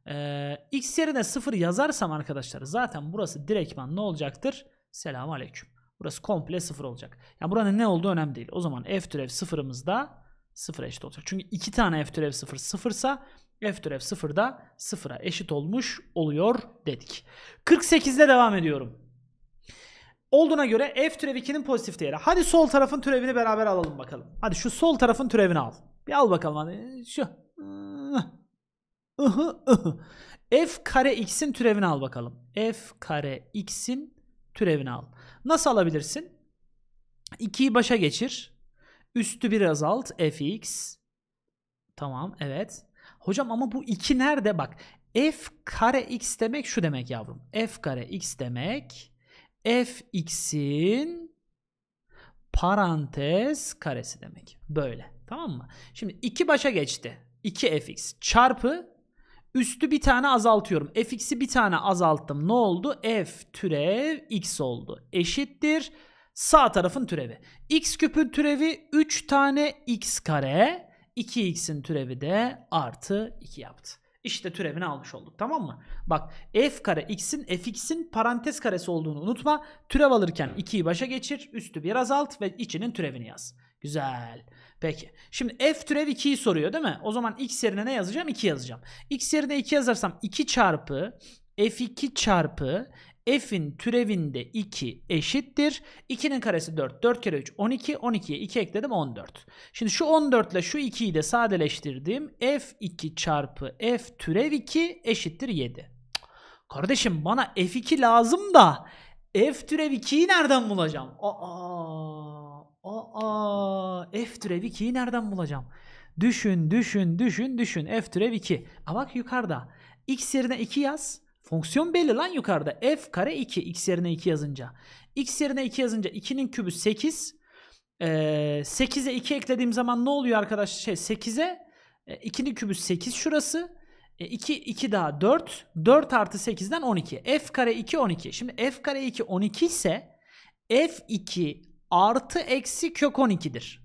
Ee, x yerine 0 yazarsam arkadaşlar zaten burası direktman ne olacaktır? Selamun aleyküm. Burası komple 0 olacak. Yani buranın ne olduğu önemli değil. O zaman f türev 0'ımız da 0'a eşit olacak. Çünkü 2 tane f türev 0 sıfırsa f türev 0 da 0'a eşit olmuş oluyor dedik. 48'de devam ediyorum olduğuna göre f türev 2'nin pozitif değeri. Hadi sol tarafın türevini beraber alalım bakalım. Hadi şu sol tarafın türevini al. Bir al bakalım hadi. Şu. f kare x'in türevini al bakalım. f kare x'in türevini al. Nasıl alabilirsin? 2'yi başa geçir. Üstü bir azalt. fx. Tamam evet. Hocam ama bu 2 nerede? Bak f kare x demek şu demek yavrum. f kare x demek fx'in parantez karesi demek. Böyle. Tamam mı? Şimdi 2 başa geçti. 2 fx çarpı üstü bir tane azaltıyorum. fx'i bir tane azalttım. Ne oldu? f türev x oldu. Eşittir sağ tarafın türevi. x küpün türevi 3 tane x kare. 2x'in türevi de artı 2 yaptı. İşte türevini almış olduk tamam mı? Bak f kare x'in fx'in parantez karesi olduğunu unutma. Türev alırken 2'yi başa geçir, üstü bir azalt ve içinin türevini yaz. Güzel. Peki. Şimdi f türev 2'yi soruyor değil mi? O zaman x yerine ne yazacağım? 2 yazacağım. x yerine 2 yazarsam 2 çarpı f2 çarpı f'in türevinde 2 eşittir. 2'nin karesi 4. 4 kere 3 12. 12'ye 2 ekledim 14. Şimdi şu 14 ile şu 2'yi de sadeleştirdim. f2 çarpı f türev 2 eşittir 7. Kardeşim bana f2 lazım da f türev 2'yi nereden bulacağım? Aa, aa, f türev 2'yi nereden bulacağım? Düşün, düşün, düşün, düşün. f türev 2. A bak yukarıda. x yerine 2 yaz. Fonksiyon belli lan yukarıda. F kare 2 x yerine 2 yazınca. x yerine 2 yazınca 2'nin kübü 8. Ee, 8'e 2 eklediğim zaman ne oluyor arkadaş? Şey 8'e 2'nin e, kübü 8 şurası. E 2, 2 daha 4. 4 artı 8'den 12. F kare 2 12. Şimdi F kare 2 12 ise F2 artı eksi kök 12'dir.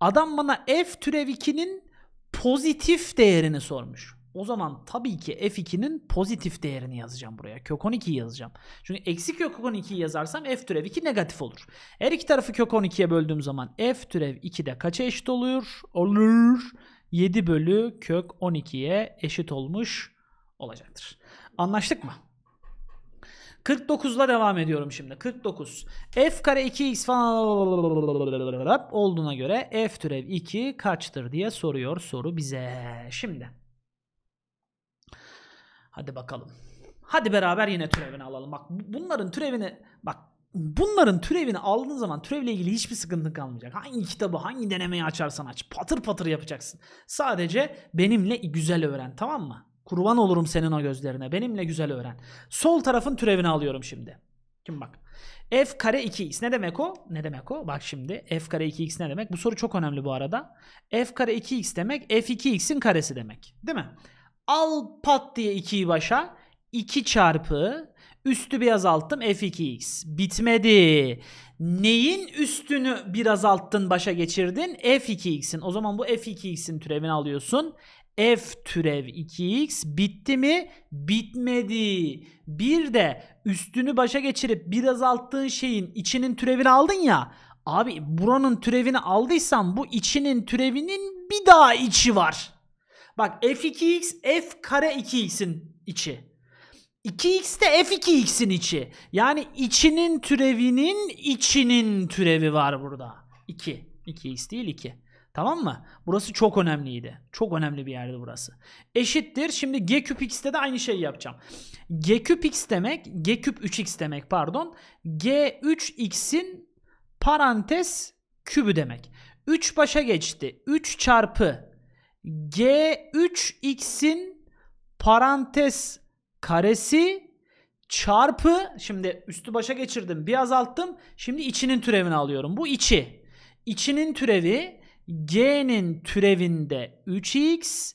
Adam bana F türev 2'nin pozitif değerini sormuş. O zaman tabii ki f2'nin pozitif değerini yazacağım buraya. Kök 12'yi yazacağım. Çünkü eksi kök 12'yi yazarsam f türev 2 negatif olur. Her iki tarafı kök 12'ye böldüğüm zaman f türev 2 de kaça eşit oluyor Olur. 7 bölü kök 12'ye eşit olmuş olacaktır. Anlaştık mı? 49'la devam ediyorum şimdi. 49. F kare 2x falan olduğuna göre f türev 2 kaçtır diye soruyor soru bize. Şimdi Hadi bakalım. Hadi beraber yine türevini alalım. Bak bunların türevini bak bunların türevini aldığın zaman türevle ilgili hiçbir sıkıntın kalmayacak. Hangi kitabı, hangi denemeyi açarsan aç. Patır patır yapacaksın. Sadece benimle güzel öğren tamam mı? Kurban olurum senin o gözlerine. Benimle güzel öğren. Sol tarafın türevini alıyorum şimdi. Şimdi bak. F kare 2x ne demek o? Ne demek o? Bak şimdi f kare 2x ne demek? Bu soru çok önemli bu arada. f kare 2x demek f2x'in karesi demek. Değil mi? Al pat diye 2'yi başa. 2 çarpı üstü bir azalttım f2x. Bitmedi. Neyin üstünü bir azalttın başa geçirdin? f2x'in. O zaman bu f2x'in türevini alıyorsun. f türev 2x bitti mi? Bitmedi. Bir de üstünü başa geçirip bir azalttığın şeyin içinin türevini aldın ya. Abi buranın türevini aldıysan bu içinin türevinin bir daha içi var. Bak f2x f kare 2x'in içi. 2x de f2x'in içi. Yani içinin türevinin içinin türevi var burada. 2. 2x değil 2. Tamam mı? Burası çok önemliydi. Çok önemli bir yerdi burası. Eşittir. Şimdi g küp x'te de aynı şeyi yapacağım. g küp x demek, g küp 3x demek pardon. g3x'in parantez kübü demek. 3 başa geçti. 3 çarpı G3x'in parantez karesi çarpı şimdi üstü başa geçirdim bir azalttım şimdi içinin türevini alıyorum bu içi içinin türevi G'nin türevinde 3x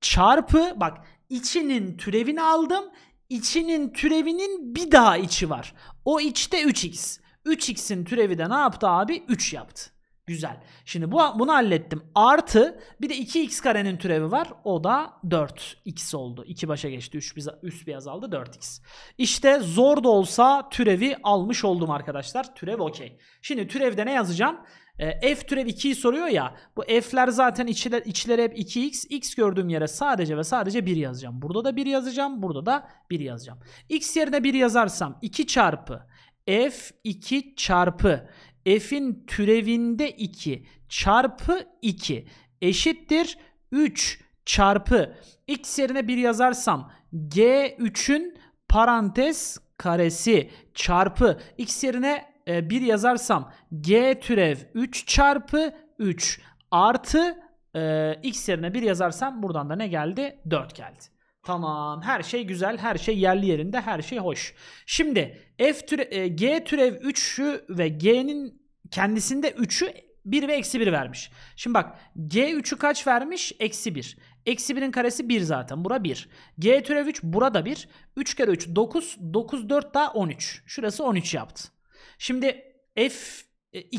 çarpı bak içinin türevini aldım içinin türevinin bir daha içi var o içte 3x 3x'in türevi de ne yaptı abi 3 yaptı Güzel. Şimdi bu, bunu hallettim. Artı bir de 2x karenin türevi var. O da 4x oldu. 2 başa geçti. 3 bir, üst bir azaldı. 4x. İşte zor da olsa türevi almış oldum arkadaşlar. Türev okey. Şimdi türevde ne yazacağım? E, f türev 2'yi soruyor ya. Bu f'ler zaten içler, içleri hep 2x. x gördüğüm yere sadece ve sadece 1 yazacağım. Burada da 1 yazacağım. Burada da 1 yazacağım. x yerine 1 yazarsam 2 çarpı f2 çarpı f'in türevinde 2 çarpı 2 eşittir 3 çarpı x yerine 1 yazarsam g3'ün parantez karesi çarpı x yerine 1 e, yazarsam g türev 3 çarpı 3 artı e, x yerine 1 yazarsam buradan da ne geldi? 4 geldi. Tamam her şey güzel, her şey yerli yerinde, her şey hoş. Şimdi F türe, e, G türev 3'ü ve G'nin kendisinde 3'ü 1 ve eksi 1 vermiş. Şimdi bak G3'ü kaç vermiş? Eksi 1. Eksi 1'in karesi 1 zaten. Bura 1. G türev 3 burada 1. 3 kere 3 9. 9 4 daha 13. Şurası 13 yaptı. Şimdi F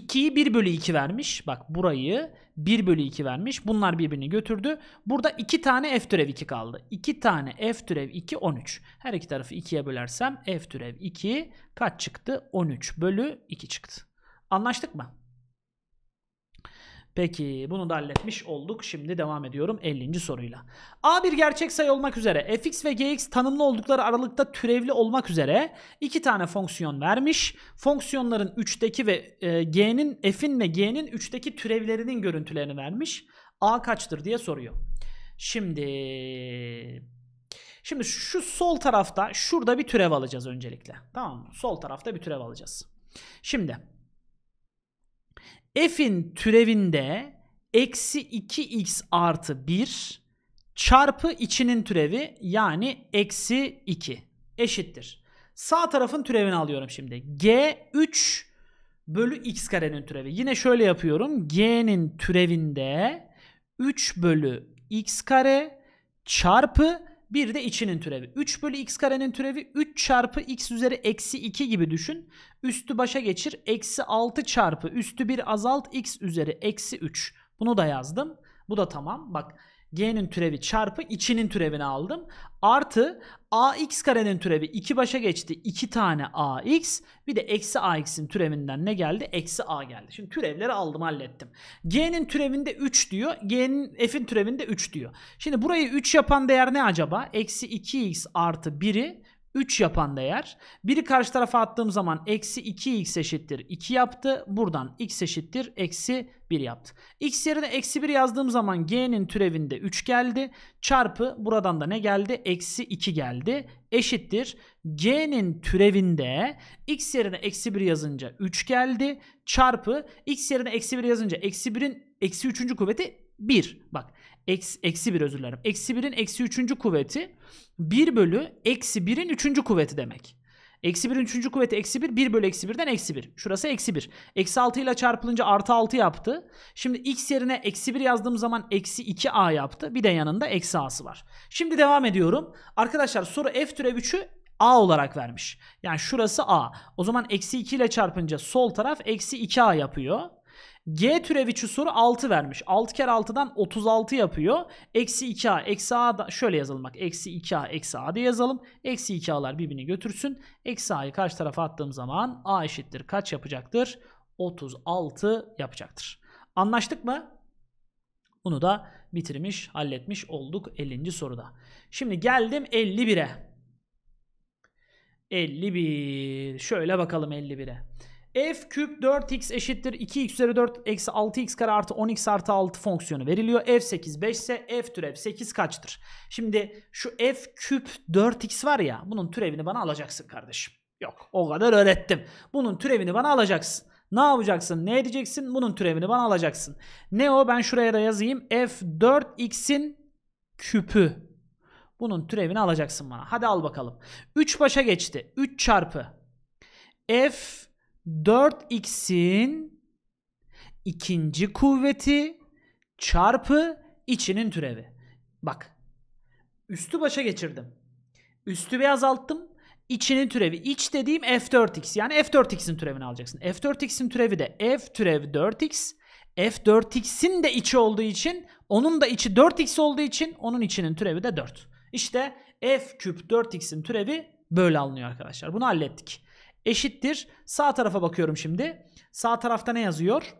2'yi e, 1 bölü 2 vermiş. Bak burayı 1 bölü 2 vermiş. Bunlar birbirini götürdü. Burada 2 tane f türev 2 kaldı. 2 tane f türev 2 13. Her iki tarafı 2'ye bölersem f türev 2 kaç çıktı? 13 bölü 2 çıktı. Anlaştık mı? Peki bunu da halletmiş olduk. Şimdi devam ediyorum 50. soruyla. A bir gerçek sayı olmak üzere fx ve gx tanımlı oldukları aralıkta türevli olmak üzere iki tane fonksiyon vermiş. Fonksiyonların 3'teki ve e, g'nin f'in ve g'nin 3'teki türevlerinin görüntülerini vermiş. A kaçtır diye soruyor. Şimdi Şimdi şu sol tarafta şurada bir türev alacağız öncelikle. Tamam mı? Sol tarafta bir türev alacağız. Şimdi f'in türevinde eksi 2x artı 1 çarpı içinin türevi yani eksi 2 eşittir. Sağ tarafın türevini alıyorum şimdi. G3 bölü x karenin türevi. Yine şöyle yapıyorum. G'nin türevinde 3 bölü x kare çarpı bir de içinin türevi. 3 bölü x karenin türevi 3 çarpı x üzeri eksi 2 gibi düşün. Üstü başa geçir. Eksi 6 çarpı üstü 1 azalt x üzeri eksi 3. Bunu da yazdım. Bu da tamam. Bak G'nin türevi çarpı içinin türevini aldım. Artı AX karenin türevi 2 başa geçti. 2 tane AX. Bir de eksi AX'in türevinden ne geldi? Eksi A geldi. Şimdi türevleri aldım hallettim. G'nin türevinde 3 diyor. G'nin F'in türevinde 3 diyor. Şimdi burayı 3 yapan değer ne acaba? Eksi 2X artı 1'i 3 yapan değer. Biri karşı tarafa attığım zaman eksi 2x eşittir 2 yaptı. Buradan x eşittir eksi 1 yaptı. x yerine eksi 1 yazdığım zaman g'nin türevinde 3 geldi. Çarpı buradan da ne geldi? Eksi 2 geldi. Eşittir g'nin türevinde x yerine eksi 1 yazınca 3 geldi. Çarpı x yerine eksi 1 yazınca eksi 1'in eksi 3. kuvveti 1. Bak Eksi, eksi 1 özür dilerim. Eksi birin eksi üçüncü kuvveti 1 bölü eksi birin üçüncü kuvveti demek. Eksi birin üçüncü kuvveti eksi bir 1 bölü eksi birden eksi bir. Şurası eksi bir. Eksi altı ile çarpılınca artı altı yaptı. Şimdi x yerine eksi bir yazdığım zaman eksi iki a yaptı. Bir de yanında eksi a'sı var. Şimdi devam ediyorum. Arkadaşlar soru f türev 3'ü a olarak vermiş. Yani şurası a. O zaman eksi iki ile çarpınca sol taraf eksi iki a yapıyor. G türevi şu soru 6 vermiş. 6 kere 6'dan 36 yapıyor. Eksi 2A, eksi A da şöyle yazalım Eksi 2A, eksi A diye yazalım. Eksi 2A'lar birbirini götürsün. Eksi A'yı karşı tarafa attığım zaman A eşittir. Kaç yapacaktır? 36 yapacaktır. Anlaştık mı? Bunu da bitirmiş, halletmiş olduk 50. soruda. Şimdi geldim 51'e. 51. Şöyle bakalım 51'e f küp 4x eşittir 2x üzeri 4 eksi 6x kare artı 10x artı 6 fonksiyonu veriliyor. f 8 5 ise f türev 8 kaçtır? Şimdi şu f küp 4x var ya bunun türevini bana alacaksın kardeşim. Yok o kadar öğrettim. Bunun türevini bana alacaksın. Ne yapacaksın? Ne edeceksin? Bunun türevini bana alacaksın. Ne o? Ben şuraya da yazayım. f 4x'in küpü. Bunun türevini alacaksın bana. Hadi al bakalım. 3 başa geçti. 3 çarpı f 4x'in ikinci kuvveti çarpı içinin türevi. Bak. Üstü başa geçirdim. Üstü bir azalttım. İçinin türevi. İç dediğim f4x. Yani f4x'in türevini alacaksın. f4x'in türevi de f türev 4x. f4x'in de içi olduğu için onun da içi 4x olduğu için onun içinin türevi de 4. İşte f küp 4x'in türevi böyle alınıyor arkadaşlar. Bunu hallettik eşittir. Sağ tarafa bakıyorum şimdi. Sağ tarafta ne yazıyor?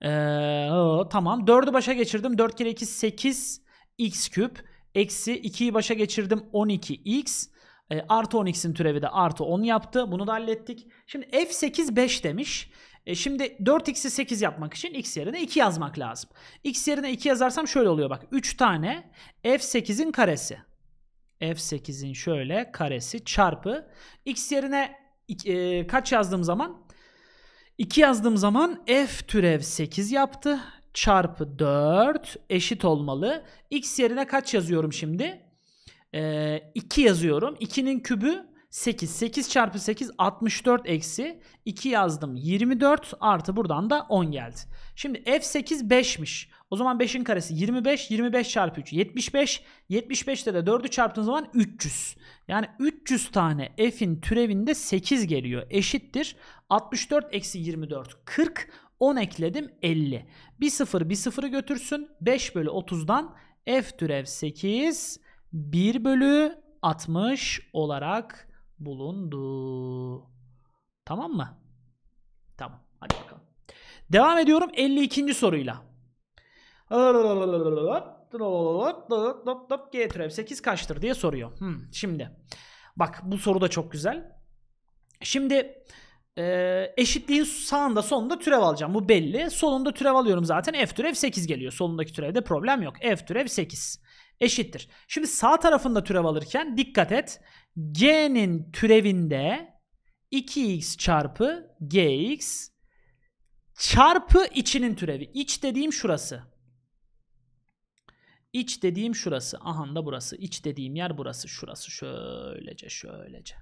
Ee, o, tamam. 4'ü başa geçirdim. 4 kere 2 8 x küp. Eksi 2'yi başa geçirdim 12x. E, ee, artı 10x'in türevi de artı 10 yaptı. Bunu da hallettik. Şimdi f8 5 demiş. E, şimdi 4x'i 8 yapmak için x yerine 2 yazmak lazım. x yerine 2 yazarsam şöyle oluyor bak. 3 tane f8'in karesi f8'in şöyle karesi çarpı x yerine e, kaç yazdığım zaman 2 yazdığım zaman f türev 8 yaptı çarpı 4 eşit olmalı. X yerine kaç yazıyorum şimdi? Ee, 2 yazıyorum. 2'nin kübü 8. 8 çarpı 8 64 eksi 2 yazdım 24 artı buradan da 10 geldi. Şimdi f8 5'miş. O zaman 5'in karesi 25. 25 çarpı 3 75. 75'te de 4'ü çarptığın zaman 300. Yani 300 tane f'in türevinde 8 geliyor. Eşittir 64 eksi 24 40. 10 ekledim 50. Bir sıfır bir sıfırı götürsün. 5 bölü 30'dan f türev 8 1 bölü 60 olarak bulundu. Tamam mı? Tamam. Hadi bakalım. Devam ediyorum 52. soruyla. G türev 8 kaçtır diye soruyor. Hmm, şimdi bak bu soru da çok güzel. Şimdi e, eşitliğin sağında sonunda türev alacağım. Bu belli. Solunda türev alıyorum zaten. F türev 8 geliyor. Solundaki türevde problem yok. F türev 8 eşittir. Şimdi sağ tarafında türev alırken dikkat et. G'nin türevinde 2x çarpı gx çarpı içinin türevi. İç dediğim şurası. İç dediğim şurası. Aha da burası. İç dediğim yer burası. Şurası şöylece şöylece.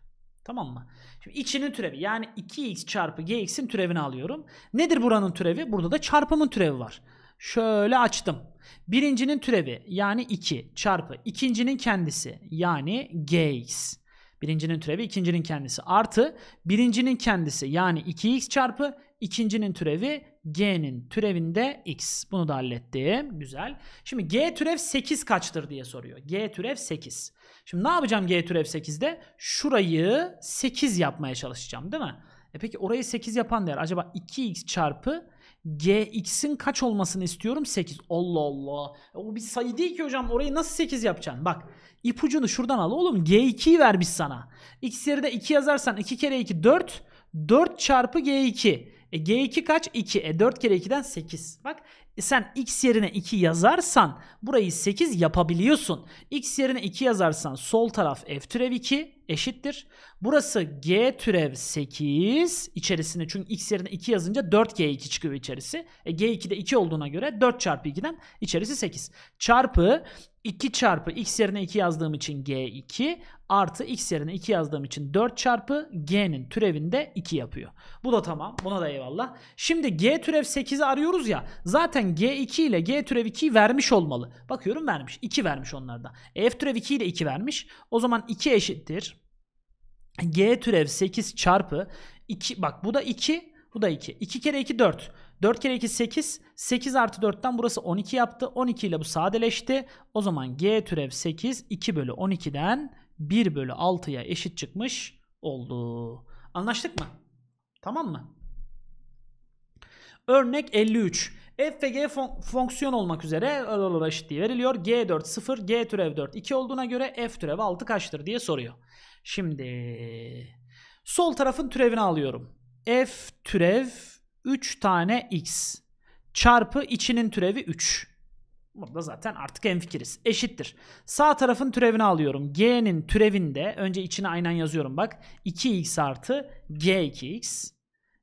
Tamam mı? Şimdi içinin türevi yani 2x çarpı gx'in türevini alıyorum. Nedir buranın türevi? Burada da çarpımın türevi var. Şöyle açtım. Birincinin türevi yani 2 çarpı ikincinin kendisi yani gx. Birincinin türevi ikincinin kendisi artı birincinin kendisi yani 2x çarpı ikincinin türevi g'nin türevinde x. Bunu da hallettim. Güzel. Şimdi g türev 8 kaçtır diye soruyor. g türev 8. Şimdi ne yapacağım g türev 8'de? Şurayı 8 yapmaya çalışacağım değil mi? E peki orayı 8 yapan değer acaba 2x çarpı Gx'in kaç olmasını istiyorum? 8. Allah Allah. E, o bir sayı değil ki hocam. Orayı nasıl 8 yapacaksın? Bak ipucunu şuradan al oğlum. G2'yi vermiş sana. X yerine 2 yazarsan 2 kere 2 4. 4 çarpı G2. E G2 kaç? 2. E 4 kere 2'den 8. Bak e sen x yerine 2 yazarsan burayı 8 yapabiliyorsun. x yerine 2 yazarsan sol taraf f türev 2 eşittir. Burası g türev 8 içerisinde çünkü x yerine 2 yazınca 4g2 çıkıyor içerisi. E g2'de 2 olduğuna göre 4 çarpı 2'den içerisi 8. Çarpı 2 çarpı x yerine 2 yazdığım için g2 artı x yerine 2 yazdığım için 4 çarpı g'nin türevinde 2 yapıyor. Bu da tamam. Buna da eyvallah. Şimdi g türev 8'i arıyoruz ya. Zaten zaten G2 ile G türev 2'yi vermiş olmalı. Bakıyorum vermiş. 2 vermiş onlarda. F türev 2 ile 2 vermiş. O zaman 2 eşittir. G türev 8 çarpı 2. Bak bu da 2. Bu da 2. 2 kere 2 4. 4 kere 2 8. 8 artı 4'ten burası 12 yaptı. 12 ile bu sadeleşti. O zaman G türev 8 2 bölü 12'den 1 bölü 6'ya eşit çıkmış oldu. Anlaştık mı? Tamam mı? Örnek 53. F ve G fon fonksiyon olmak üzere eşitliği veriliyor. G4 0, G türev 4 2 olduğuna göre F türev 6 kaçtır diye soruyor. Şimdi sol tarafın türevini alıyorum. F türev 3 tane x çarpı içinin türevi 3. Burada zaten artık enfikiriz. Eşittir. Sağ tarafın türevini alıyorum. G'nin türevinde önce içine aynen yazıyorum bak. 2x artı G2x.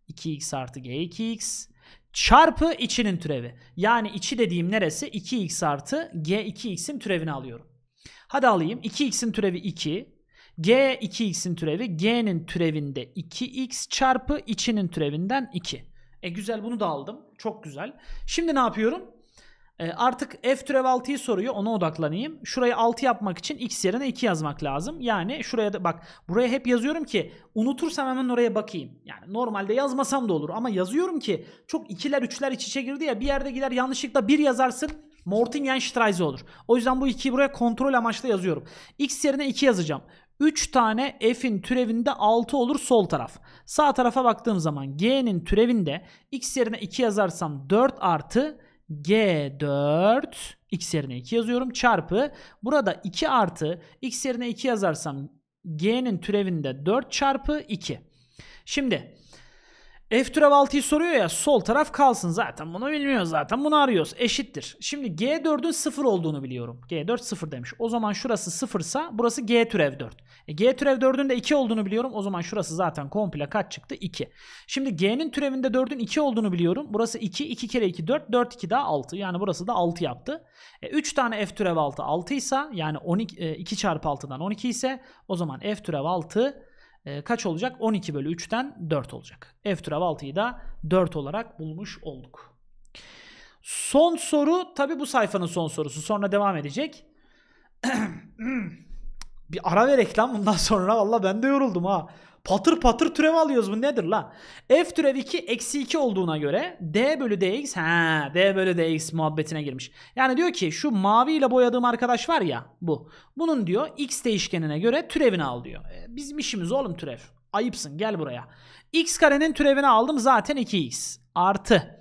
2x artı G2x çarpı içinin türevi. Yani içi dediğim neresi? 2x artı g2x'in türevini alıyorum. Hadi alayım. 2x'in türevi 2. g 2x'in türevi g'nin türevinde 2x çarpı içinin türevinden 2. E güzel bunu da aldım. Çok güzel. Şimdi ne yapıyorum? E, artık f türev 6'yı soruyor. Ona odaklanayım. Şurayı 6 yapmak için x yerine 2 yazmak lazım. Yani şuraya da bak buraya hep yazıyorum ki unutursam hemen oraya bakayım. Yani normalde yazmasam da olur ama yazıyorum ki çok ikiler üçler iç içe girdi ya bir yerde gider yanlışlıkla 1 yazarsın Mortingen Streise olur. O yüzden bu 2'yi buraya kontrol amaçlı yazıyorum. X yerine 2 yazacağım. 3 tane f'in türevinde 6 olur sol taraf. Sağ tarafa baktığım zaman g'nin türevinde x yerine 2 yazarsam 4 artı G4 x yerine 2 yazıyorum çarpı burada 2 artı x yerine 2 yazarsam G'nin türevinde 4 çarpı 2. Şimdi F türev 6'yı soruyor ya sol taraf kalsın zaten bunu bilmiyoruz zaten bunu arıyoruz eşittir. Şimdi G4'ün 0 olduğunu biliyorum. G4 0 demiş. O zaman şurası 0 burası G türev 4. E, G türev 4'ün de 2 olduğunu biliyorum. O zaman şurası zaten komple kaç çıktı? 2. Şimdi G'nin türevinde 4'ün 2 olduğunu biliyorum. Burası 2. 2 kere 2 4. 4 2 daha 6. Yani burası da 6 yaptı. E, 3 tane F türev 6 6 ise yani 12, e, 2 çarpı 6'dan 12 ise o zaman F türev 6 e, kaç olacak? 12 bölü 3'ten 4 olacak. F türev 6'yı da 4 olarak bulmuş olduk. Son soru tabi bu sayfanın son sorusu. Sonra devam edecek. Bir ara ver reklam bundan sonra valla ben de yoruldum ha. Patır patır türev alıyoruz bu nedir la? F türev 2 eksi 2 olduğuna göre D bölü DX ha D bölü DX muhabbetine girmiş. Yani diyor ki şu maviyle boyadığım arkadaş var ya bu. Bunun diyor X değişkenine göre türevini al diyor. E, bizim işimiz oğlum türev. Ayıpsın gel buraya. X karenin türevini aldım zaten 2X. Artı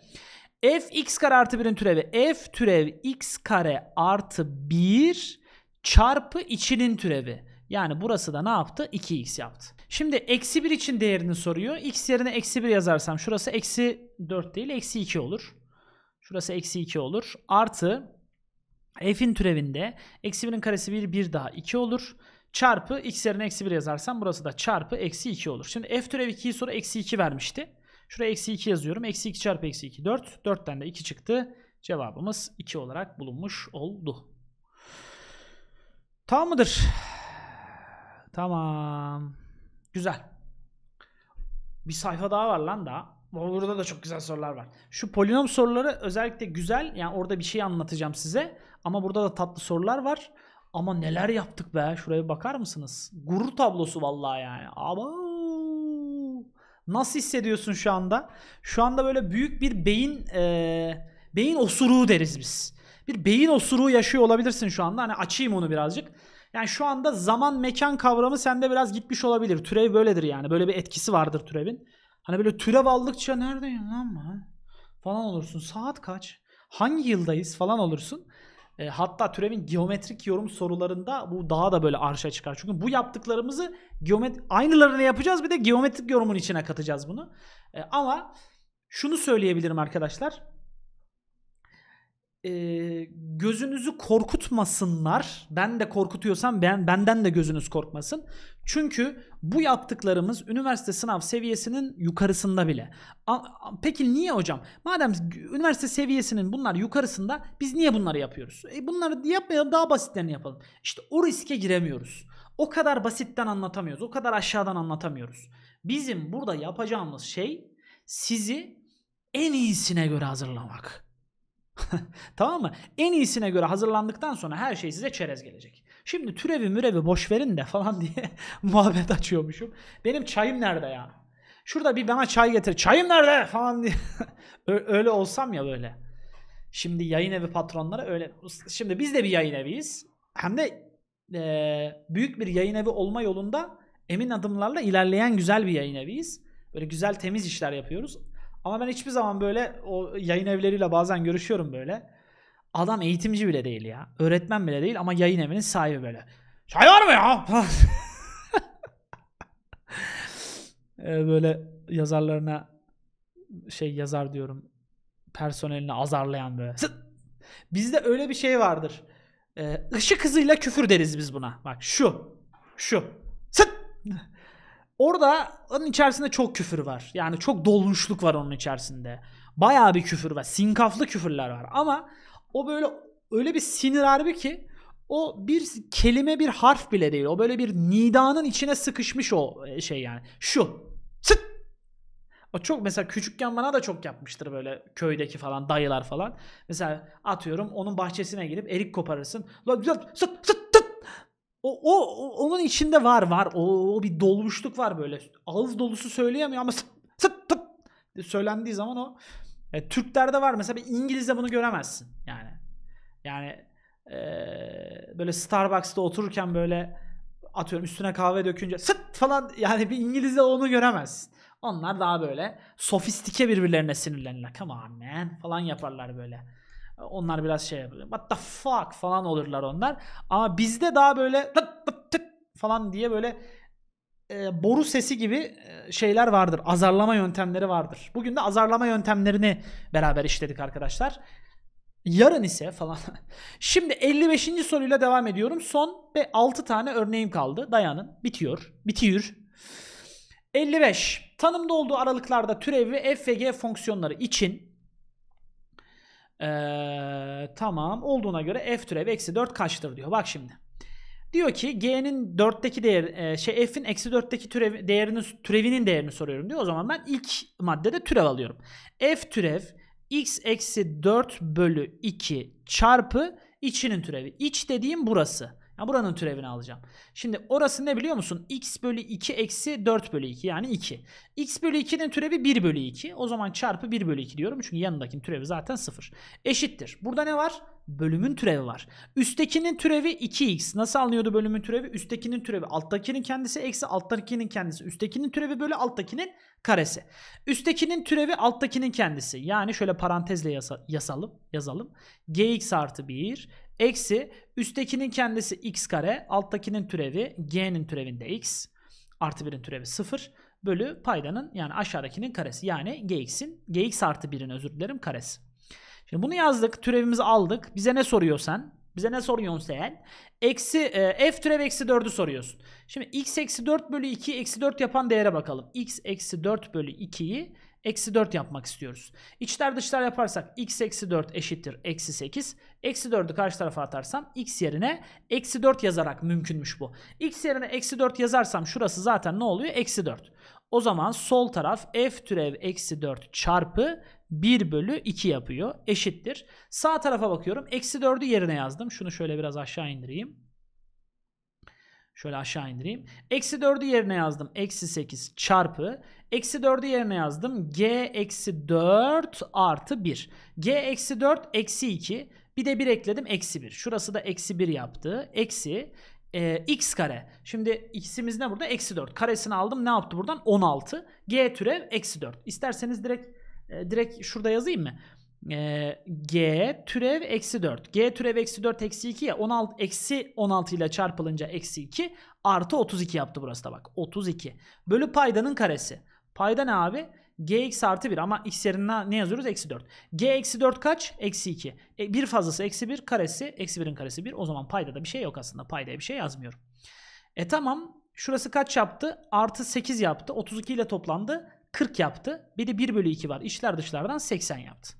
f x kare artı 1'in türevi f türev x kare artı 1 çarpı içinin türevi. Yani burası da ne yaptı? 2x yaptı. Şimdi eksi 1 için değerini soruyor. x yerine eksi 1 yazarsam şurası eksi 4 değil eksi 2 olur. Şurası eksi 2 olur. Artı f'in türevinde eksi 1'in karesi 1 1 daha 2 olur. Çarpı x yerine eksi 1 yazarsam burası da çarpı eksi 2 olur. Şimdi f türevi 2'yi sonra eksi 2 vermişti. Şuraya eksi 2 yazıyorum. Eksi 2 çarpı eksi 2 4. 4'ten de 2 çıktı. Cevabımız 2 olarak bulunmuş oldu. Tamam mıdır? Tamam. Güzel. Bir sayfa daha var lan da. Burada da çok güzel sorular var. Şu polinom soruları özellikle güzel. Yani orada bir şey anlatacağım size. Ama burada da tatlı sorular var. Ama neler yaptık be. Şuraya bakar mısınız? Gurur tablosu vallahi yani. Ama nasıl hissediyorsun şu anda? Şu anda böyle büyük bir beyin e, beyin osuruğu deriz biz bir beyin osuruğu yaşıyor olabilirsin şu anda. Hani açayım onu birazcık. Yani şu anda zaman mekan kavramı sende biraz gitmiş olabilir. Türev böyledir yani. Böyle bir etkisi vardır türevin. Hani böyle türev aldıkça neredeyim lan ben? Falan olursun. Saat kaç? Hangi yıldayız falan olursun. E, hatta türevin geometrik yorum sorularında bu daha da böyle arşa çıkar. Çünkü bu yaptıklarımızı geomet aynılarını yapacağız bir de geometrik yorumun içine katacağız bunu. E, ama şunu söyleyebilirim arkadaşlar e, gözünüzü korkutmasınlar. Ben de korkutuyorsam ben benden de gözünüz korkmasın. Çünkü bu yaptıklarımız üniversite sınav seviyesinin yukarısında bile. A, a, peki niye hocam? Madem üniversite seviyesinin bunlar yukarısında biz niye bunları yapıyoruz? E bunları yapmayalım daha basitlerini yapalım. İşte o riske giremiyoruz. O kadar basitten anlatamıyoruz. O kadar aşağıdan anlatamıyoruz. Bizim burada yapacağımız şey sizi en iyisine göre hazırlamak. tamam mı? En iyisine göre hazırlandıktan sonra her şey size çerez gelecek. Şimdi türevi mürevi boş verin de falan diye muhabbet açıyormuşum. Benim çayım nerede ya? Şurada bir bana çay getir. Çayım nerede falan diye. öyle olsam ya böyle. Şimdi yayın evi patronları öyle. Şimdi biz de bir yayın eviyiz. Hem de e, büyük bir yayın evi olma yolunda emin adımlarla ilerleyen güzel bir yayın eviyiz. Böyle güzel temiz işler yapıyoruz. Ama ben hiçbir zaman böyle o yayın evleriyle bazen görüşüyorum böyle. Adam eğitimci bile değil ya. Öğretmen bile değil ama yayın evinin sahibi böyle. Çay var mı ya? Ee, böyle yazarlarına şey yazar diyorum personelini azarlayan böyle. Bizde öyle bir şey vardır. Ee, hızıyla küfür deriz biz buna. Bak şu. Şu. Sıt. Orada onun içerisinde çok küfür var. Yani çok dolmuşluk var onun içerisinde. Bayağı bir küfür var. Sinkaflı küfürler var. Ama o böyle öyle bir sinir harbi ki o bir kelime bir harf bile değil. O böyle bir nidanın içine sıkışmış o e, şey yani. Şu. Sıt. O çok mesela küçükken bana da çok yapmıştır böyle köydeki falan dayılar falan. Mesela atıyorum onun bahçesine girip erik koparırsın. La güzel sıt sıt o, o, onun içinde var var. O, o bir dolmuşluk var böyle. Ağız dolusu söyleyemiyor ama sıt sıt tıp söylendiği zaman o e, Türklerde var mesela bir İngiliz'de bunu göremezsin. Yani yani e, böyle Starbucks'ta otururken böyle atıyorum üstüne kahve dökünce sıt falan yani bir İngiliz'de onu göremez, Onlar daha böyle sofistike birbirlerine sinirlenirler. Come on man falan yaparlar böyle. Onlar biraz şey yapıyor. What the fuck falan olurlar onlar. Ama bizde daha böyle tık tık tık falan diye böyle e, boru sesi gibi e, şeyler vardır. Azarlama yöntemleri vardır. Bugün de azarlama yöntemlerini beraber işledik arkadaşlar. Yarın ise falan. Şimdi 55. soruyla devam ediyorum. Son ve 6 tane örneğim kaldı. Dayanın. Bitiyor. Bitiyor. 55. Tanımda olduğu aralıklarda türevi f ve g fonksiyonları için ee, tamam olduğuna göre f türev eksi 4 kaçtır diyor. Bak şimdi. Diyor ki g'nin 4'teki değer, e, şey f'in eksi 4'teki türev, değerinin, türevinin değerini soruyorum diyor. O zaman ben ilk maddede türev alıyorum. f türev x eksi 4 bölü 2 çarpı içinin türevi. İç dediğim burası. Yani buranın türevini alacağım. Şimdi orası ne biliyor musun? x bölü 2 eksi 4 bölü 2 yani 2. x bölü 2'nin türevi 1 bölü 2. O zaman çarpı 1 bölü 2 diyorum. Çünkü yanındakinin türevi zaten 0. Eşittir. Burada ne var? Bölümün türevi var. Üsttekinin türevi 2x. Nasıl anlıyordu bölümün türevi? Üsttekinin türevi alttakinin kendisi eksi alttakinin kendisi. Üsttekinin türevi bölü alttakinin karesi. Üsttekinin türevi alttakinin kendisi. Yani şöyle parantezle yasa yazalım. yazalım. gx artı 1 Eksi üsttekinin kendisi x kare, alttakinin türevi g'nin türevinde x, artı 1'in türevi 0 bölü paydanın yani aşağıdakinin karesi. Yani gx'in, gx artı 1'in özür dilerim karesi. Şimdi bunu yazdık, türevimizi aldık. Bize ne soruyor sen bize ne soruyorsun sen? Eksi, e, f türev eksi 4'ü soruyorsun. Şimdi x eksi 4 bölü 2 eksi 4 yapan değere bakalım. x eksi 4 bölü 2'yi eksi 4 yapmak istiyoruz. İçler dışlar yaparsak x eksi 4 eşittir eksi 8. Eksi 4'ü karşı tarafa atarsam x yerine eksi 4 yazarak mümkünmüş bu. x yerine eksi 4 yazarsam şurası zaten ne oluyor? Eksi 4. O zaman sol taraf f türev eksi 4 çarpı 1 bölü 2 yapıyor. Eşittir. Sağ tarafa bakıyorum. Eksi 4'ü yerine yazdım. Şunu şöyle biraz aşağı indireyim. Şöyle aşağı indireyim. Eksi 4'ü yerine yazdım. Eksi 8 çarpı. Eksi 4'ü yerine yazdım. G eksi 4 artı 1. G eksi 4 eksi 2. Bir de 1 ekledim eksi 1. Şurası da eksi 1 yaptı. Eksi e, x kare. Şimdi x'imiz ne burada? Eksi 4. Karesini aldım. Ne yaptı buradan? 16. G türev eksi 4. İsterseniz direkt e, direkt şurada yazayım mı? e, g türev eksi 4. g türev eksi 4 eksi 2 ya 16, eksi 16 ile çarpılınca eksi 2 artı 32 yaptı burası da bak. 32 bölü paydanın karesi. Payda ne abi? gx artı 1 ama x yerine ne yazıyoruz? Eksi 4. g eksi 4 kaç? Eksi 2. E, bir fazlası eksi 1 karesi. Eksi 1'in karesi 1. O zaman payda da bir şey yok aslında. Paydaya bir şey yazmıyorum. E tamam. Şurası kaç yaptı? Artı 8 yaptı. 32 ile toplandı. 40 yaptı. Bir de 1 bölü 2 var. İşler dışlardan 80 yaptı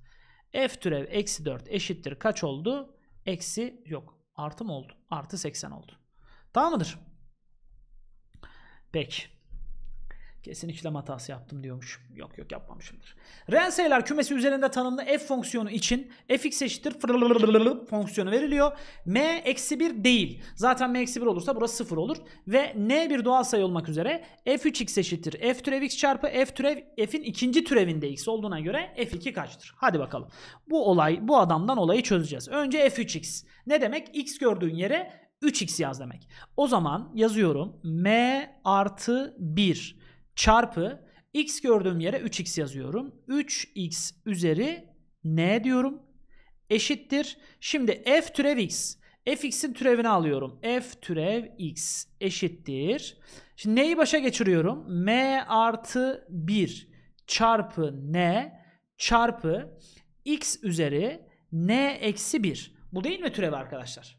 f türev eksi 4 eşittir kaç oldu? Eksi yok artı mı oldu? Artı 80 oldu. Tamam mıdır? Peki. Kesin işlem hatası yaptım diyormuş. Yok yok yapmamışımdır. Reel sayılar kümesi üzerinde tanımlı f fonksiyonu için fx eşittir fonksiyonu veriliyor. m eksi 1 değil. Zaten m eksi 1 olursa burası 0 olur. Ve n bir doğal sayı olmak üzere f3x eşittir f türev x çarpı f türev f'in ikinci türevinde x olduğuna göre f2 kaçtır? Hadi bakalım. Bu olay bu adamdan olayı çözeceğiz. Önce f3x. Ne demek? x gördüğün yere 3x yaz demek. O zaman yazıyorum m artı 1 çarpı x gördüğüm yere 3x yazıyorum. 3x üzeri n diyorum. Eşittir. Şimdi f türev x. fx'in türevini alıyorum. f türev x eşittir. Şimdi neyi başa geçiriyorum? m artı 1 çarpı n çarpı x üzeri n eksi 1. Bu değil mi türevi arkadaşlar?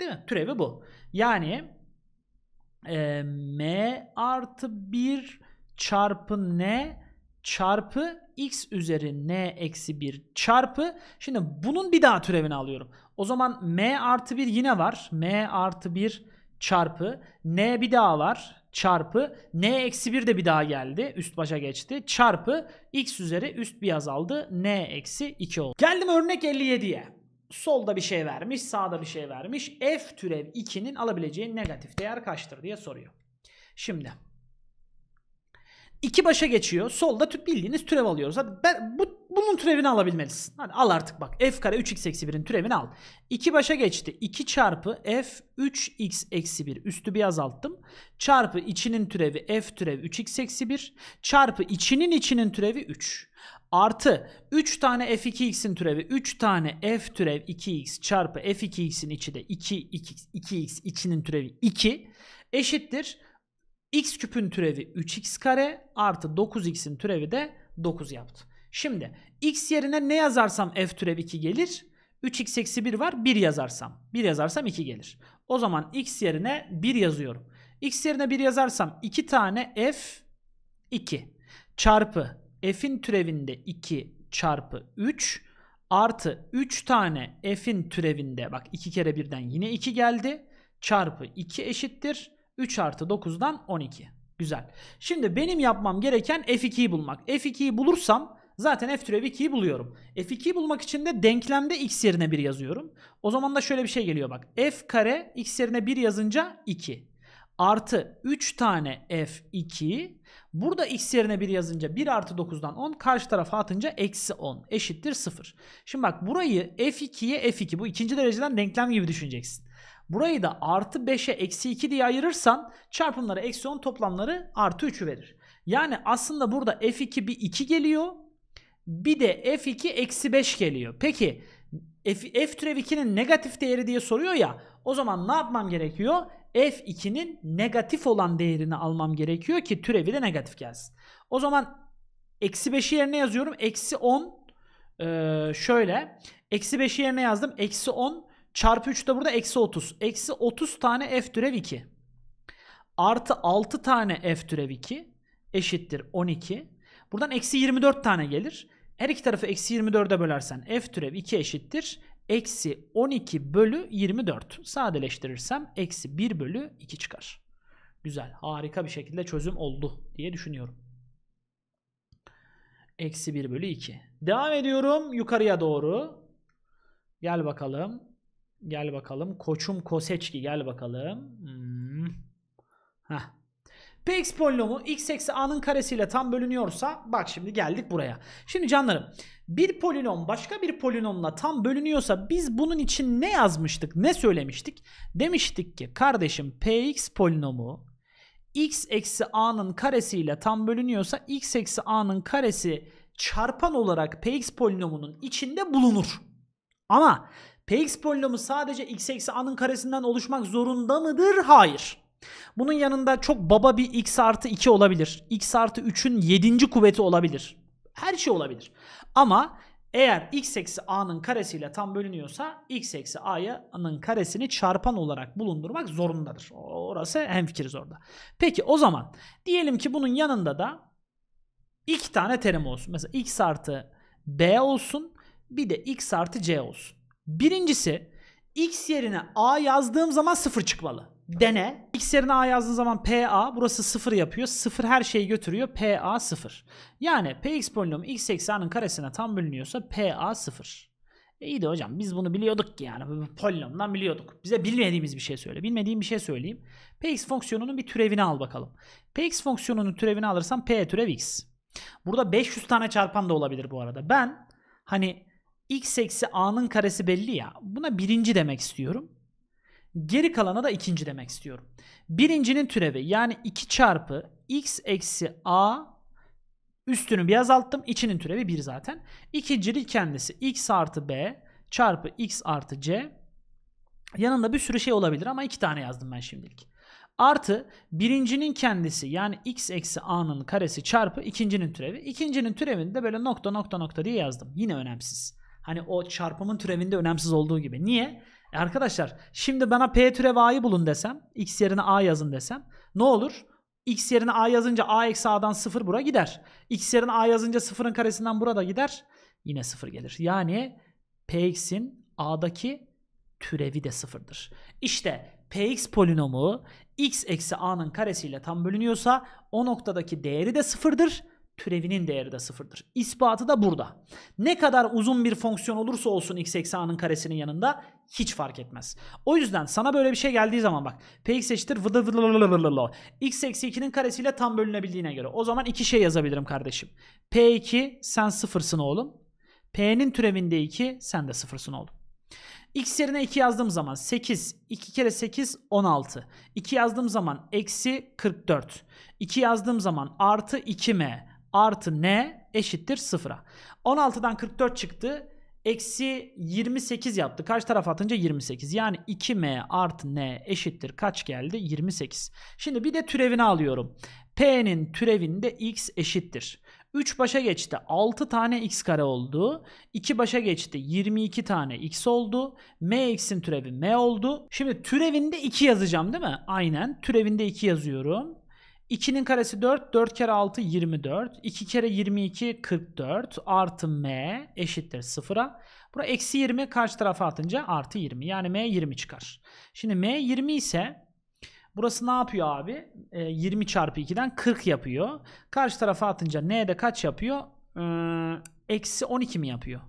Değil mi? Türevi bu. Yani e, m artı 1 çarpı n çarpı x üzeri n eksi 1 çarpı. Şimdi bunun bir daha türevini alıyorum. O zaman m artı 1 yine var. m artı 1 çarpı. n bir daha var çarpı n eksi 1 de bir daha geldi. Üst başa geçti. Çarpı x üzeri üst bir azaldı. n eksi 2 oldu. Geldim örnek 57'ye. Solda bir şey vermiş, sağda bir şey vermiş. f türev 2'nin alabileceği negatif değer kaçtır diye soruyor. Şimdi İki başa geçiyor. Solda tüp bildiğiniz türev alıyoruz. Hadi ben, bu, bunun türevini alabilmelisin. Hadi al artık bak. F kare 3x eksi 1'in türevini al. İki başa geçti. 2 çarpı f 3x eksi 1 üstü bir azalttım. Çarpı içinin türevi f türev 3x eksi 1. Çarpı içinin içinin türevi 3. Artı 3 tane f2x'in türevi 3 tane f türev 2x çarpı f2x'in içi de 2, 2 2x içinin türevi 2 eşittir x küpün türevi 3x kare artı 9x'in türevi de 9 yaptı. Şimdi x yerine ne yazarsam f türevi 2 gelir. 3x eksi 1 var 1 yazarsam. 1 yazarsam 2 gelir. O zaman x yerine 1 yazıyorum. x yerine 1 yazarsam 2 tane f 2 çarpı f'in türevinde 2 çarpı 3 artı 3 tane f'in türevinde bak 2 kere birden yine 2 geldi. Çarpı 2 eşittir. 3 artı 9'dan 12. Güzel. Şimdi benim yapmam gereken f2'yi bulmak. f2'yi bulursam zaten f türevi 2'yi buluyorum. f2'yi bulmak için de denklemde x yerine 1 yazıyorum. O zaman da şöyle bir şey geliyor bak. f kare x yerine 1 yazınca 2. Artı 3 tane f2. Burada x yerine 1 yazınca 1 artı 9'dan 10. Karşı tarafa atınca eksi 10 eşittir 0. Şimdi bak burayı f2'ye f2 bu ikinci dereceden denklem gibi düşüneceksin. Burayı da artı 5'e eksi 2 diye ayırırsan çarpımları eksi 10 toplamları artı 3'ü verir. Yani aslında burada F2 bir 2 geliyor. Bir de F2 eksi 5 geliyor. Peki F, F türev 2'nin negatif değeri diye soruyor ya. O zaman ne yapmam gerekiyor? F2'nin negatif olan değerini almam gerekiyor ki türevi de negatif gelsin. O zaman eksi 5'i yerine yazıyorum. Eksi 10 ee, şöyle. Eksi 5'i yerine yazdım. Eksi 10 Çarpı 3 de burada eksi 30. Eksi 30 tane f türev 2. Artı 6 tane f türev 2 eşittir 12. Buradan eksi 24 tane gelir. Her iki tarafı eksi 24'e bölersen f türev 2 eşittir. Eksi 12 bölü 24. Sadeleştirirsem eksi 1 bölü 2 çıkar. Güzel. Harika bir şekilde çözüm oldu diye düşünüyorum. Eksi 1 bölü 2. Devam ediyorum yukarıya doğru. Gel bakalım. Gel bakalım. Koçum Koseçki gel bakalım. Hmm. Heh. Px polinomu x eksi a'nın karesiyle tam bölünüyorsa bak şimdi geldik buraya. Şimdi canlarım bir polinom başka bir polinomla tam bölünüyorsa biz bunun için ne yazmıştık ne söylemiştik? Demiştik ki kardeşim px polinomu x eksi a'nın karesiyle tam bölünüyorsa x eksi a'nın karesi çarpan olarak px polinomunun içinde bulunur. Ama Px polinomu sadece x eksi a'nın karesinden oluşmak zorunda mıdır? Hayır. Bunun yanında çok baba bir x artı 2 olabilir. x artı 3'ün 7. kuvveti olabilir. Her şey olabilir. Ama eğer x eksi a'nın karesiyle tam bölünüyorsa x eksi a'nın karesini çarpan olarak bulundurmak zorundadır. Orası hemfikiriz orada. Peki o zaman diyelim ki bunun yanında da iki tane terim olsun. Mesela x artı b olsun bir de x artı c olsun. Birincisi x yerine a yazdığım zaman sıfır çıkmalı. Dene. X yerine A yazdığın zaman PA burası sıfır yapıyor. sıfır her şeyi götürüyor. PA sıfır. Yani PX polinomu X eksi A'nın karesine tam bölünüyorsa PA sıfır. E iyi de hocam biz bunu biliyorduk ki yani. Polinomdan biliyorduk. Bize bilmediğimiz bir şey söyle. Bilmediğim bir şey söyleyeyim. PX fonksiyonunun bir türevini al bakalım. PX fonksiyonunun türevini alırsam P türev X. Burada 500 tane çarpan da olabilir bu arada. Ben hani x eksi a'nın karesi belli ya. Buna birinci demek istiyorum. Geri kalana da ikinci demek istiyorum. Birincinin türevi yani 2 çarpı x eksi a üstünü bir azalttım. İçinin türevi 1 zaten. İkincinin kendisi x artı b çarpı x artı c. Yanında bir sürü şey olabilir ama iki tane yazdım ben şimdilik. Artı birincinin kendisi yani x eksi a'nın karesi çarpı ikincinin türevi. İkincinin türevini de böyle nokta nokta nokta diye yazdım. Yine önemsiz. Hani o çarpımın türevinde önemsiz olduğu gibi. Niye? E arkadaşlar şimdi bana P türevi A'yı bulun desem. X yerine A yazın desem. Ne olur? X yerine A yazınca A eksi A'dan 0 bura gider. X yerine A yazınca 0'ın karesinden burada gider. Yine 0 gelir. Yani Px'in A'daki türevi de 0'dır. İşte Px polinomu x eksi A'nın karesiyle tam bölünüyorsa o noktadaki değeri de 0'dır türevinin değeri de sıfırdır. İspatı da burada. Ne kadar uzun bir fonksiyon olursa olsun x eksi a'nın karesinin yanında hiç fark etmez. O yüzden sana böyle bir şey geldiği zaman bak px eşittir x eksi 2'nin karesiyle tam bölünebildiğine göre. O zaman iki şey yazabilirim kardeşim. p2 sen sıfırsın oğlum. p'nin türevinde 2 sen de sıfırsın oğlum. X yerine 2 yazdığım zaman 8. 2 kere 8 16. 2 yazdığım zaman eksi 44. 2 yazdığım zaman artı 2m artı n eşittir 0'a. 16'dan 44 çıktı. Eksi 28 yaptı. Kaç taraf atınca 28. Yani 2m artı n eşittir. Kaç geldi? 28. Şimdi bir de türevini alıyorum. P'nin türevinde x eşittir. 3 başa geçti 6 tane x kare oldu. 2 başa geçti 22 tane x oldu. M x'in türevi m oldu. Şimdi türevinde 2 yazacağım değil mi? Aynen türevinde 2 yazıyorum. 2'nin karesi 4, 4 kere 6 24, 2 kere 22 44 artı m eşittir 0'a. Bura eksi 20 karşı tarafa atınca artı 20 yani m 20 çıkar. Şimdi m 20 ise burası ne yapıyor abi? E, 20 çarpı 2'den 40 yapıyor. Karşı tarafa atınca n de kaç yapıyor? E, eksi 12 mi yapıyor?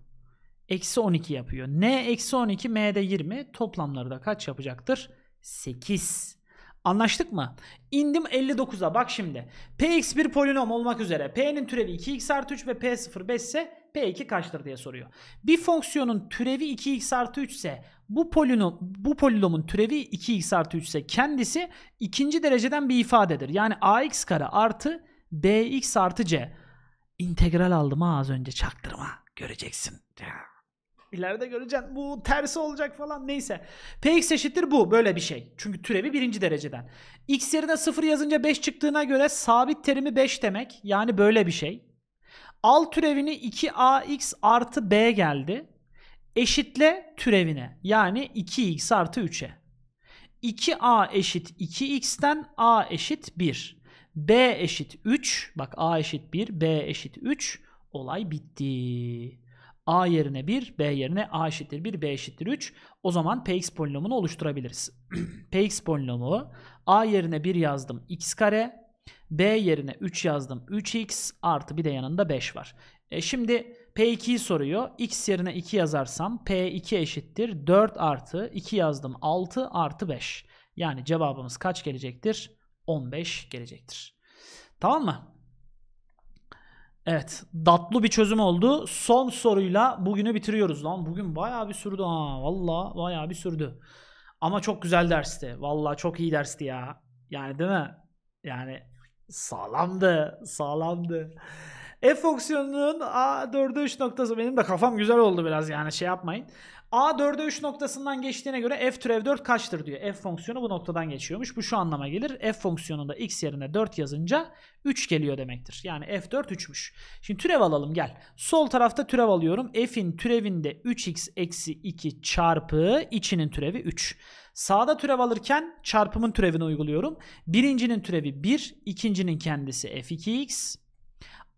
Eksi 12 yapıyor. n eksi 12 m de 20 toplamları da kaç yapacaktır? 8 Anlaştık mı? İndim 59'a bak şimdi. Px bir polinom olmak üzere P'nin türevi 2x artı 3 ve P0 5 ise P2 kaçtır diye soruyor. Bir fonksiyonun türevi 2x artı 3 ise bu, polinom, bu polinomun türevi 2x artı 3 ise kendisi ikinci dereceden bir ifadedir. Yani ax kare artı bx artı c. İntegral aldım az önce çaktırma göreceksin. Ya. İleride göreceksin bu tersi olacak falan neyse. Px eşittir bu böyle bir şey. Çünkü türevi birinci dereceden. X yerine 0 yazınca 5 çıktığına göre sabit terimi 5 demek. Yani böyle bir şey. Al türevini 2ax artı b geldi. Eşitle türevine. Yani 2x artı 3'e. 2a eşit 2x'ten a eşit 1. b eşit 3. Bak a eşit 1, b eşit 3. Olay bitti. A yerine 1, B yerine A eşittir 1, B eşittir 3. O zaman Px polinomunu oluşturabiliriz. Px polinomu A yerine 1 yazdım x kare. B yerine 3 yazdım 3x artı bir de yanında 5 var. E şimdi P2'yi soruyor. X yerine 2 yazarsam P2 eşittir 4 artı 2 yazdım 6 artı 5. Yani cevabımız kaç gelecektir? 15 gelecektir. Tamam mı? Evet. Datlı bir çözüm oldu. Son soruyla bugünü bitiriyoruz lan. Bugün bayağı bir sürdü ha. Valla bayağı bir sürdü. Ama çok güzel dersti. Valla çok iyi dersti ya. Yani değil mi? Yani sağlamdı. Sağlamdı. F fonksiyonunun A4'e 3 noktası. Benim de kafam güzel oldu biraz yani şey yapmayın. A 4'e 3 noktasından geçtiğine göre f türev 4 kaçtır diyor. F fonksiyonu bu noktadan geçiyormuş. Bu şu anlama gelir. F fonksiyonunda x yerine 4 yazınca 3 geliyor demektir. Yani f4 3'müş. Şimdi türev alalım gel. Sol tarafta türev alıyorum. F'in türevinde 3x eksi 2 çarpı içinin türevi 3. Sağda türev alırken çarpımın türevini uyguluyorum. Birincinin türevi 1, ikincinin kendisi f2x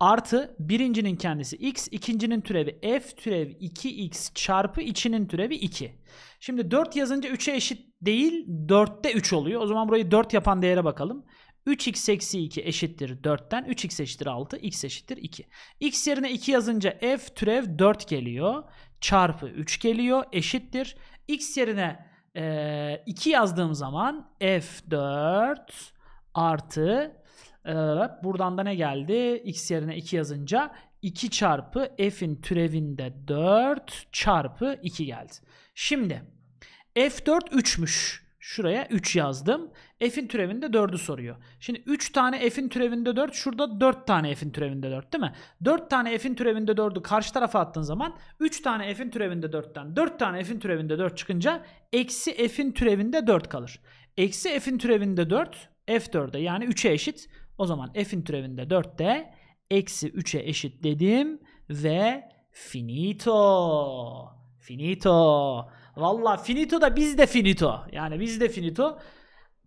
artı birincinin kendisi x, ikincinin türevi f türev 2x çarpı içinin türevi 2. Şimdi 4 yazınca 3'e eşit değil 4'te 3 oluyor. O zaman burayı 4 yapan değere bakalım. 3x eksi 2 eşittir 4'ten 3x eşittir 6 x eşittir 2. x yerine 2 yazınca f türev 4 geliyor çarpı 3 geliyor eşittir. x yerine e, 2 yazdığım zaman f4 artı ee, buradan da ne geldi? X yerine 2 yazınca 2 çarpı f'in türevinde 4 çarpı 2 geldi. Şimdi f4 3'müş. Şuraya 3 yazdım. F'in türevinde 4'ü soruyor. Şimdi 3 tane F'in türevinde 4. Şurada 4 tane F'in türevinde 4 değil mi? 4 tane F'in türevinde 4'ü karşı tarafa attığın zaman 3 tane F'in türevinde 4'ten 4 tane F'in türevinde 4 çıkınca eksi F'in türevinde 4 kalır. Eksi F'in türevinde 4 F4'e yani 3'e eşit. O zaman f'in türevinde 4 de eksi 3'e eşit dedim ve finito. Finito. Valla finito da biz de finito. Yani biz de finito.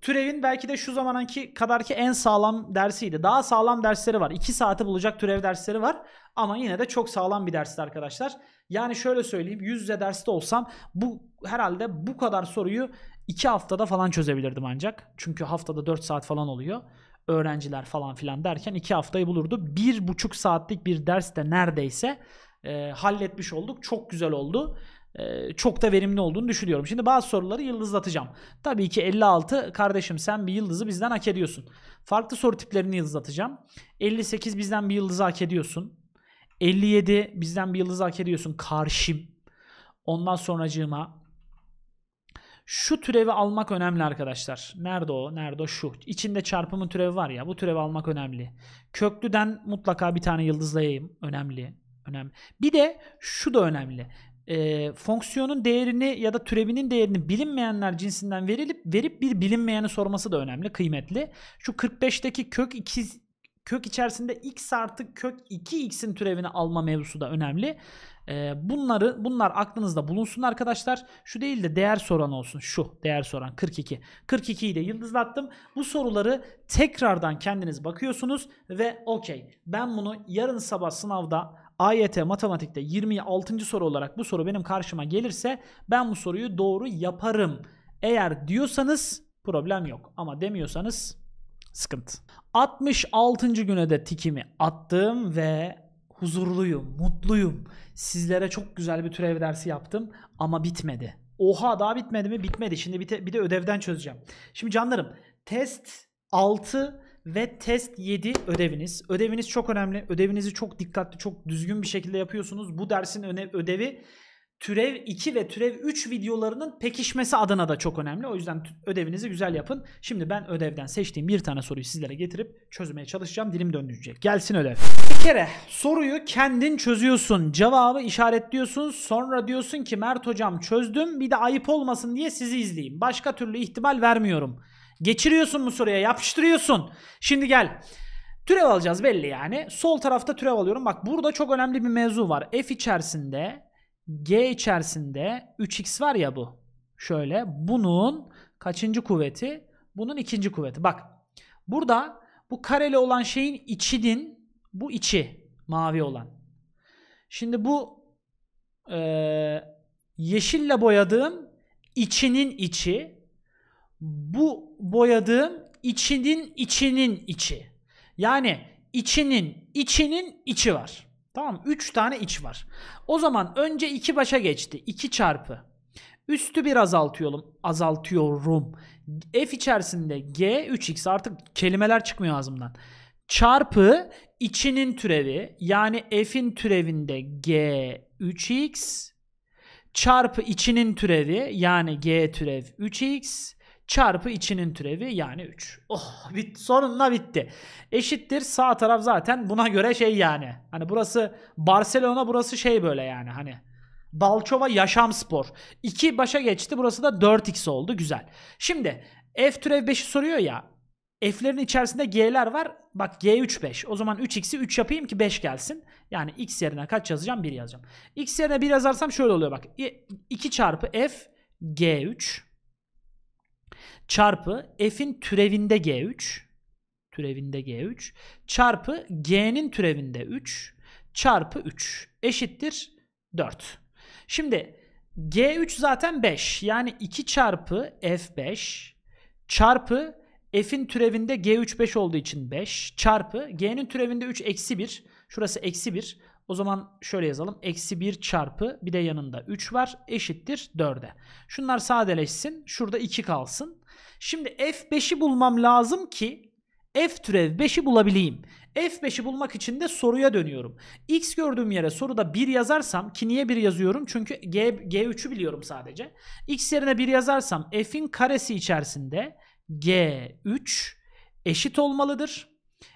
Türevin belki de şu zamanki kadarki en sağlam dersiydi. Daha sağlam dersleri var. 2 saati bulacak türev dersleri var. Ama yine de çok sağlam bir dersti arkadaşlar. Yani şöyle söyleyeyim. Yüz yüze derste olsam bu herhalde bu kadar soruyu 2 haftada falan çözebilirdim ancak. Çünkü haftada 4 saat falan oluyor öğrenciler falan filan derken iki haftayı bulurdu. bir buçuk saatlik bir derste neredeyse e, halletmiş olduk. Çok güzel oldu e, çok da verimli olduğunu düşünüyorum. Şimdi bazı soruları yıldızlatacağım. Tabii ki 56 kardeşim sen bir yıldızı bizden hak ediyorsun. Farklı soru tiplerini yıldızlatacağım. 58 bizden bir yıldızı hak ediyorsun. 57 bizden bir yıldızı hak ediyorsun. Karşım. Ondan sonracığıma şu türevi almak önemli arkadaşlar. Nerede o? Nerede o? Şu. İçinde çarpımın türevi var ya. Bu türevi almak önemli. Köklüden mutlaka bir tane yıldızlayayım. Önemli. Önemli. Bir de şu da önemli. E, fonksiyonun değerini ya da türevinin değerini bilinmeyenler cinsinden verilip verip bir bilinmeyeni sorması da önemli, kıymetli. Şu 45'teki kök 2 kök içerisinde x artı kök 2x'in türevini alma mevzusu da önemli. Ee, bunları bunlar aklınızda bulunsun arkadaşlar. Şu değil de değer soran olsun. Şu değer soran 42. 42'yi de yıldızlattım. Bu soruları tekrardan kendiniz bakıyorsunuz ve okey ben bunu yarın sabah sınavda AYT matematikte 26. soru olarak bu soru benim karşıma gelirse ben bu soruyu doğru yaparım. Eğer diyorsanız problem yok ama demiyorsanız sıkıntı. 66. güne de tikimi attım ve huzurluyum, mutluyum. Sizlere çok güzel bir türev dersi yaptım ama bitmedi. Oha daha bitmedi mi? Bitmedi. Şimdi bir, te, bir de ödevden çözeceğim. Şimdi canlarım test 6 ve test 7 ödeviniz. Ödeviniz çok önemli. Ödevinizi çok dikkatli, çok düzgün bir şekilde yapıyorsunuz. Bu dersin öne ödevi türev 2 ve türev 3 videolarının pekişmesi adına da çok önemli. O yüzden ödevinizi güzel yapın. Şimdi ben ödevden seçtiğim bir tane soruyu sizlere getirip çözmeye çalışacağım. Dilim döndürecek. Gelsin ödev. Bir kere soruyu kendin çözüyorsun. Cevabı işaretliyorsun. Sonra diyorsun ki Mert hocam çözdüm. Bir de ayıp olmasın diye sizi izleyeyim. Başka türlü ihtimal vermiyorum. Geçiriyorsun bu soruya yapıştırıyorsun. Şimdi gel. Türev alacağız belli yani. Sol tarafta türev alıyorum. Bak burada çok önemli bir mevzu var. F içerisinde G içerisinde 3x var ya bu. Şöyle bunun kaçıncı kuvveti? Bunun ikinci kuvveti. Bak burada bu kareli olan şeyin içinin bu içi mavi olan. Şimdi bu e, yeşille boyadığım içinin içi bu boyadığım içinin içinin içi. Yani içinin içinin içi var. Tamam 3 tane iç var. O zaman önce 2 başa geçti. 2 çarpı. Üstü bir azaltıyorum. Azaltıyorum. F içerisinde G 3x artık kelimeler çıkmıyor ağzımdan. Çarpı içinin türevi yani F'in türevinde G 3x çarpı içinin türevi yani G türev 3x çarpı içinin türevi yani 3. Oh bit, sonunda bitti. Eşittir sağ taraf zaten buna göre şey yani. Hani burası Barcelona burası şey böyle yani hani. Balçova Yaşam Spor. 2 başa geçti. Burası da 4x oldu. Güzel. Şimdi F türev 5'i soruyor ya. F'lerin içerisinde G'ler var. Bak G3 5. O zaman 3x'i 3 yapayım ki 5 gelsin. Yani x yerine kaç yazacağım? 1 yazacağım. x yerine 1 yazarsam şöyle oluyor bak. 2 çarpı F G3 çarpı f'in türevinde g3 türevinde g3 çarpı g'nin türevinde 3 çarpı 3 eşittir 4. Şimdi g3 zaten 5 yani 2 çarpı f5 çarpı f'in türevinde g3 5 olduğu için 5 çarpı g'nin türevinde 3 eksi 1 şurası eksi 1 o zaman şöyle yazalım. Eksi 1 çarpı bir de yanında 3 var. Eşittir 4'e. Şunlar sadeleşsin. Şurada 2 kalsın. Şimdi F5'i bulmam lazım ki f türev 5'i bulabileyim. F5'i bulmak için de soruya dönüyorum. X gördüğüm yere soruda 1 yazarsam ki niye 1 yazıyorum? Çünkü G, G3'ü biliyorum sadece. X yerine 1 yazarsam f'in karesi içerisinde G3 eşit olmalıdır.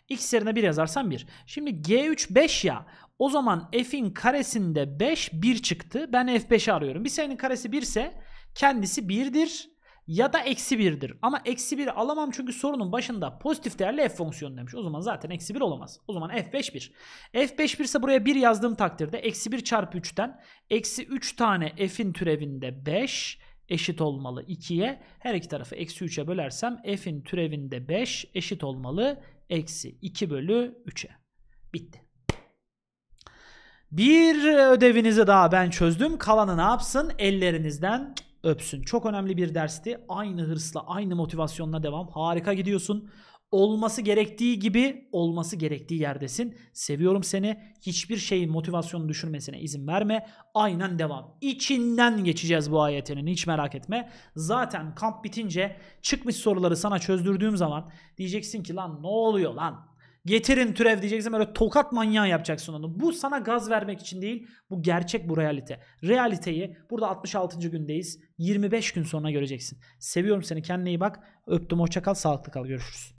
X yerine 1 yazarsam 1. Şimdi G3 5 ya. O zaman f'in karesinde 5 1 çıktı. Ben f5'i arıyorum. Bir sayının karesi 1 ise kendisi 1'dir ya da eksi 1'dir. Ama eksi 1'i alamam çünkü sorunun başında pozitif değerli f fonksiyonu demiş. O zaman zaten eksi 1 olamaz. O zaman f5 1. f5 1 ise buraya 1 yazdığım takdirde eksi 1 çarpı 3'ten eksi 3 tane f'in türevinde 5 eşit olmalı 2'ye. Her iki tarafı eksi 3'e bölersem f'in türevinde 5 eşit olmalı eksi 2 bölü 3'e. Bitti. Bir ödevinizi daha ben çözdüm. Kalanı ne yapsın? Ellerinizden öpsün. Çok önemli bir dersti. Aynı hırsla, aynı motivasyonla devam. Harika gidiyorsun. Olması gerektiği gibi olması gerektiği yerdesin. Seviyorum seni. Hiçbir şeyin motivasyonunu düşürmesine izin verme. Aynen devam. İçinden geçeceğiz bu ayetinin. Hiç merak etme. Zaten kamp bitince çıkmış soruları sana çözdürdüğüm zaman diyeceksin ki lan ne oluyor lan? Getirin türev diyeceksin böyle tokat manyağı yapacaksın onu. Bu sana gaz vermek için değil. Bu gerçek bu realite. Realiteyi burada 66. gündeyiz. 25 gün sonra göreceksin. Seviyorum seni kendine iyi bak. Öptüm hoşça kal sağlıklı kal görüşürüz.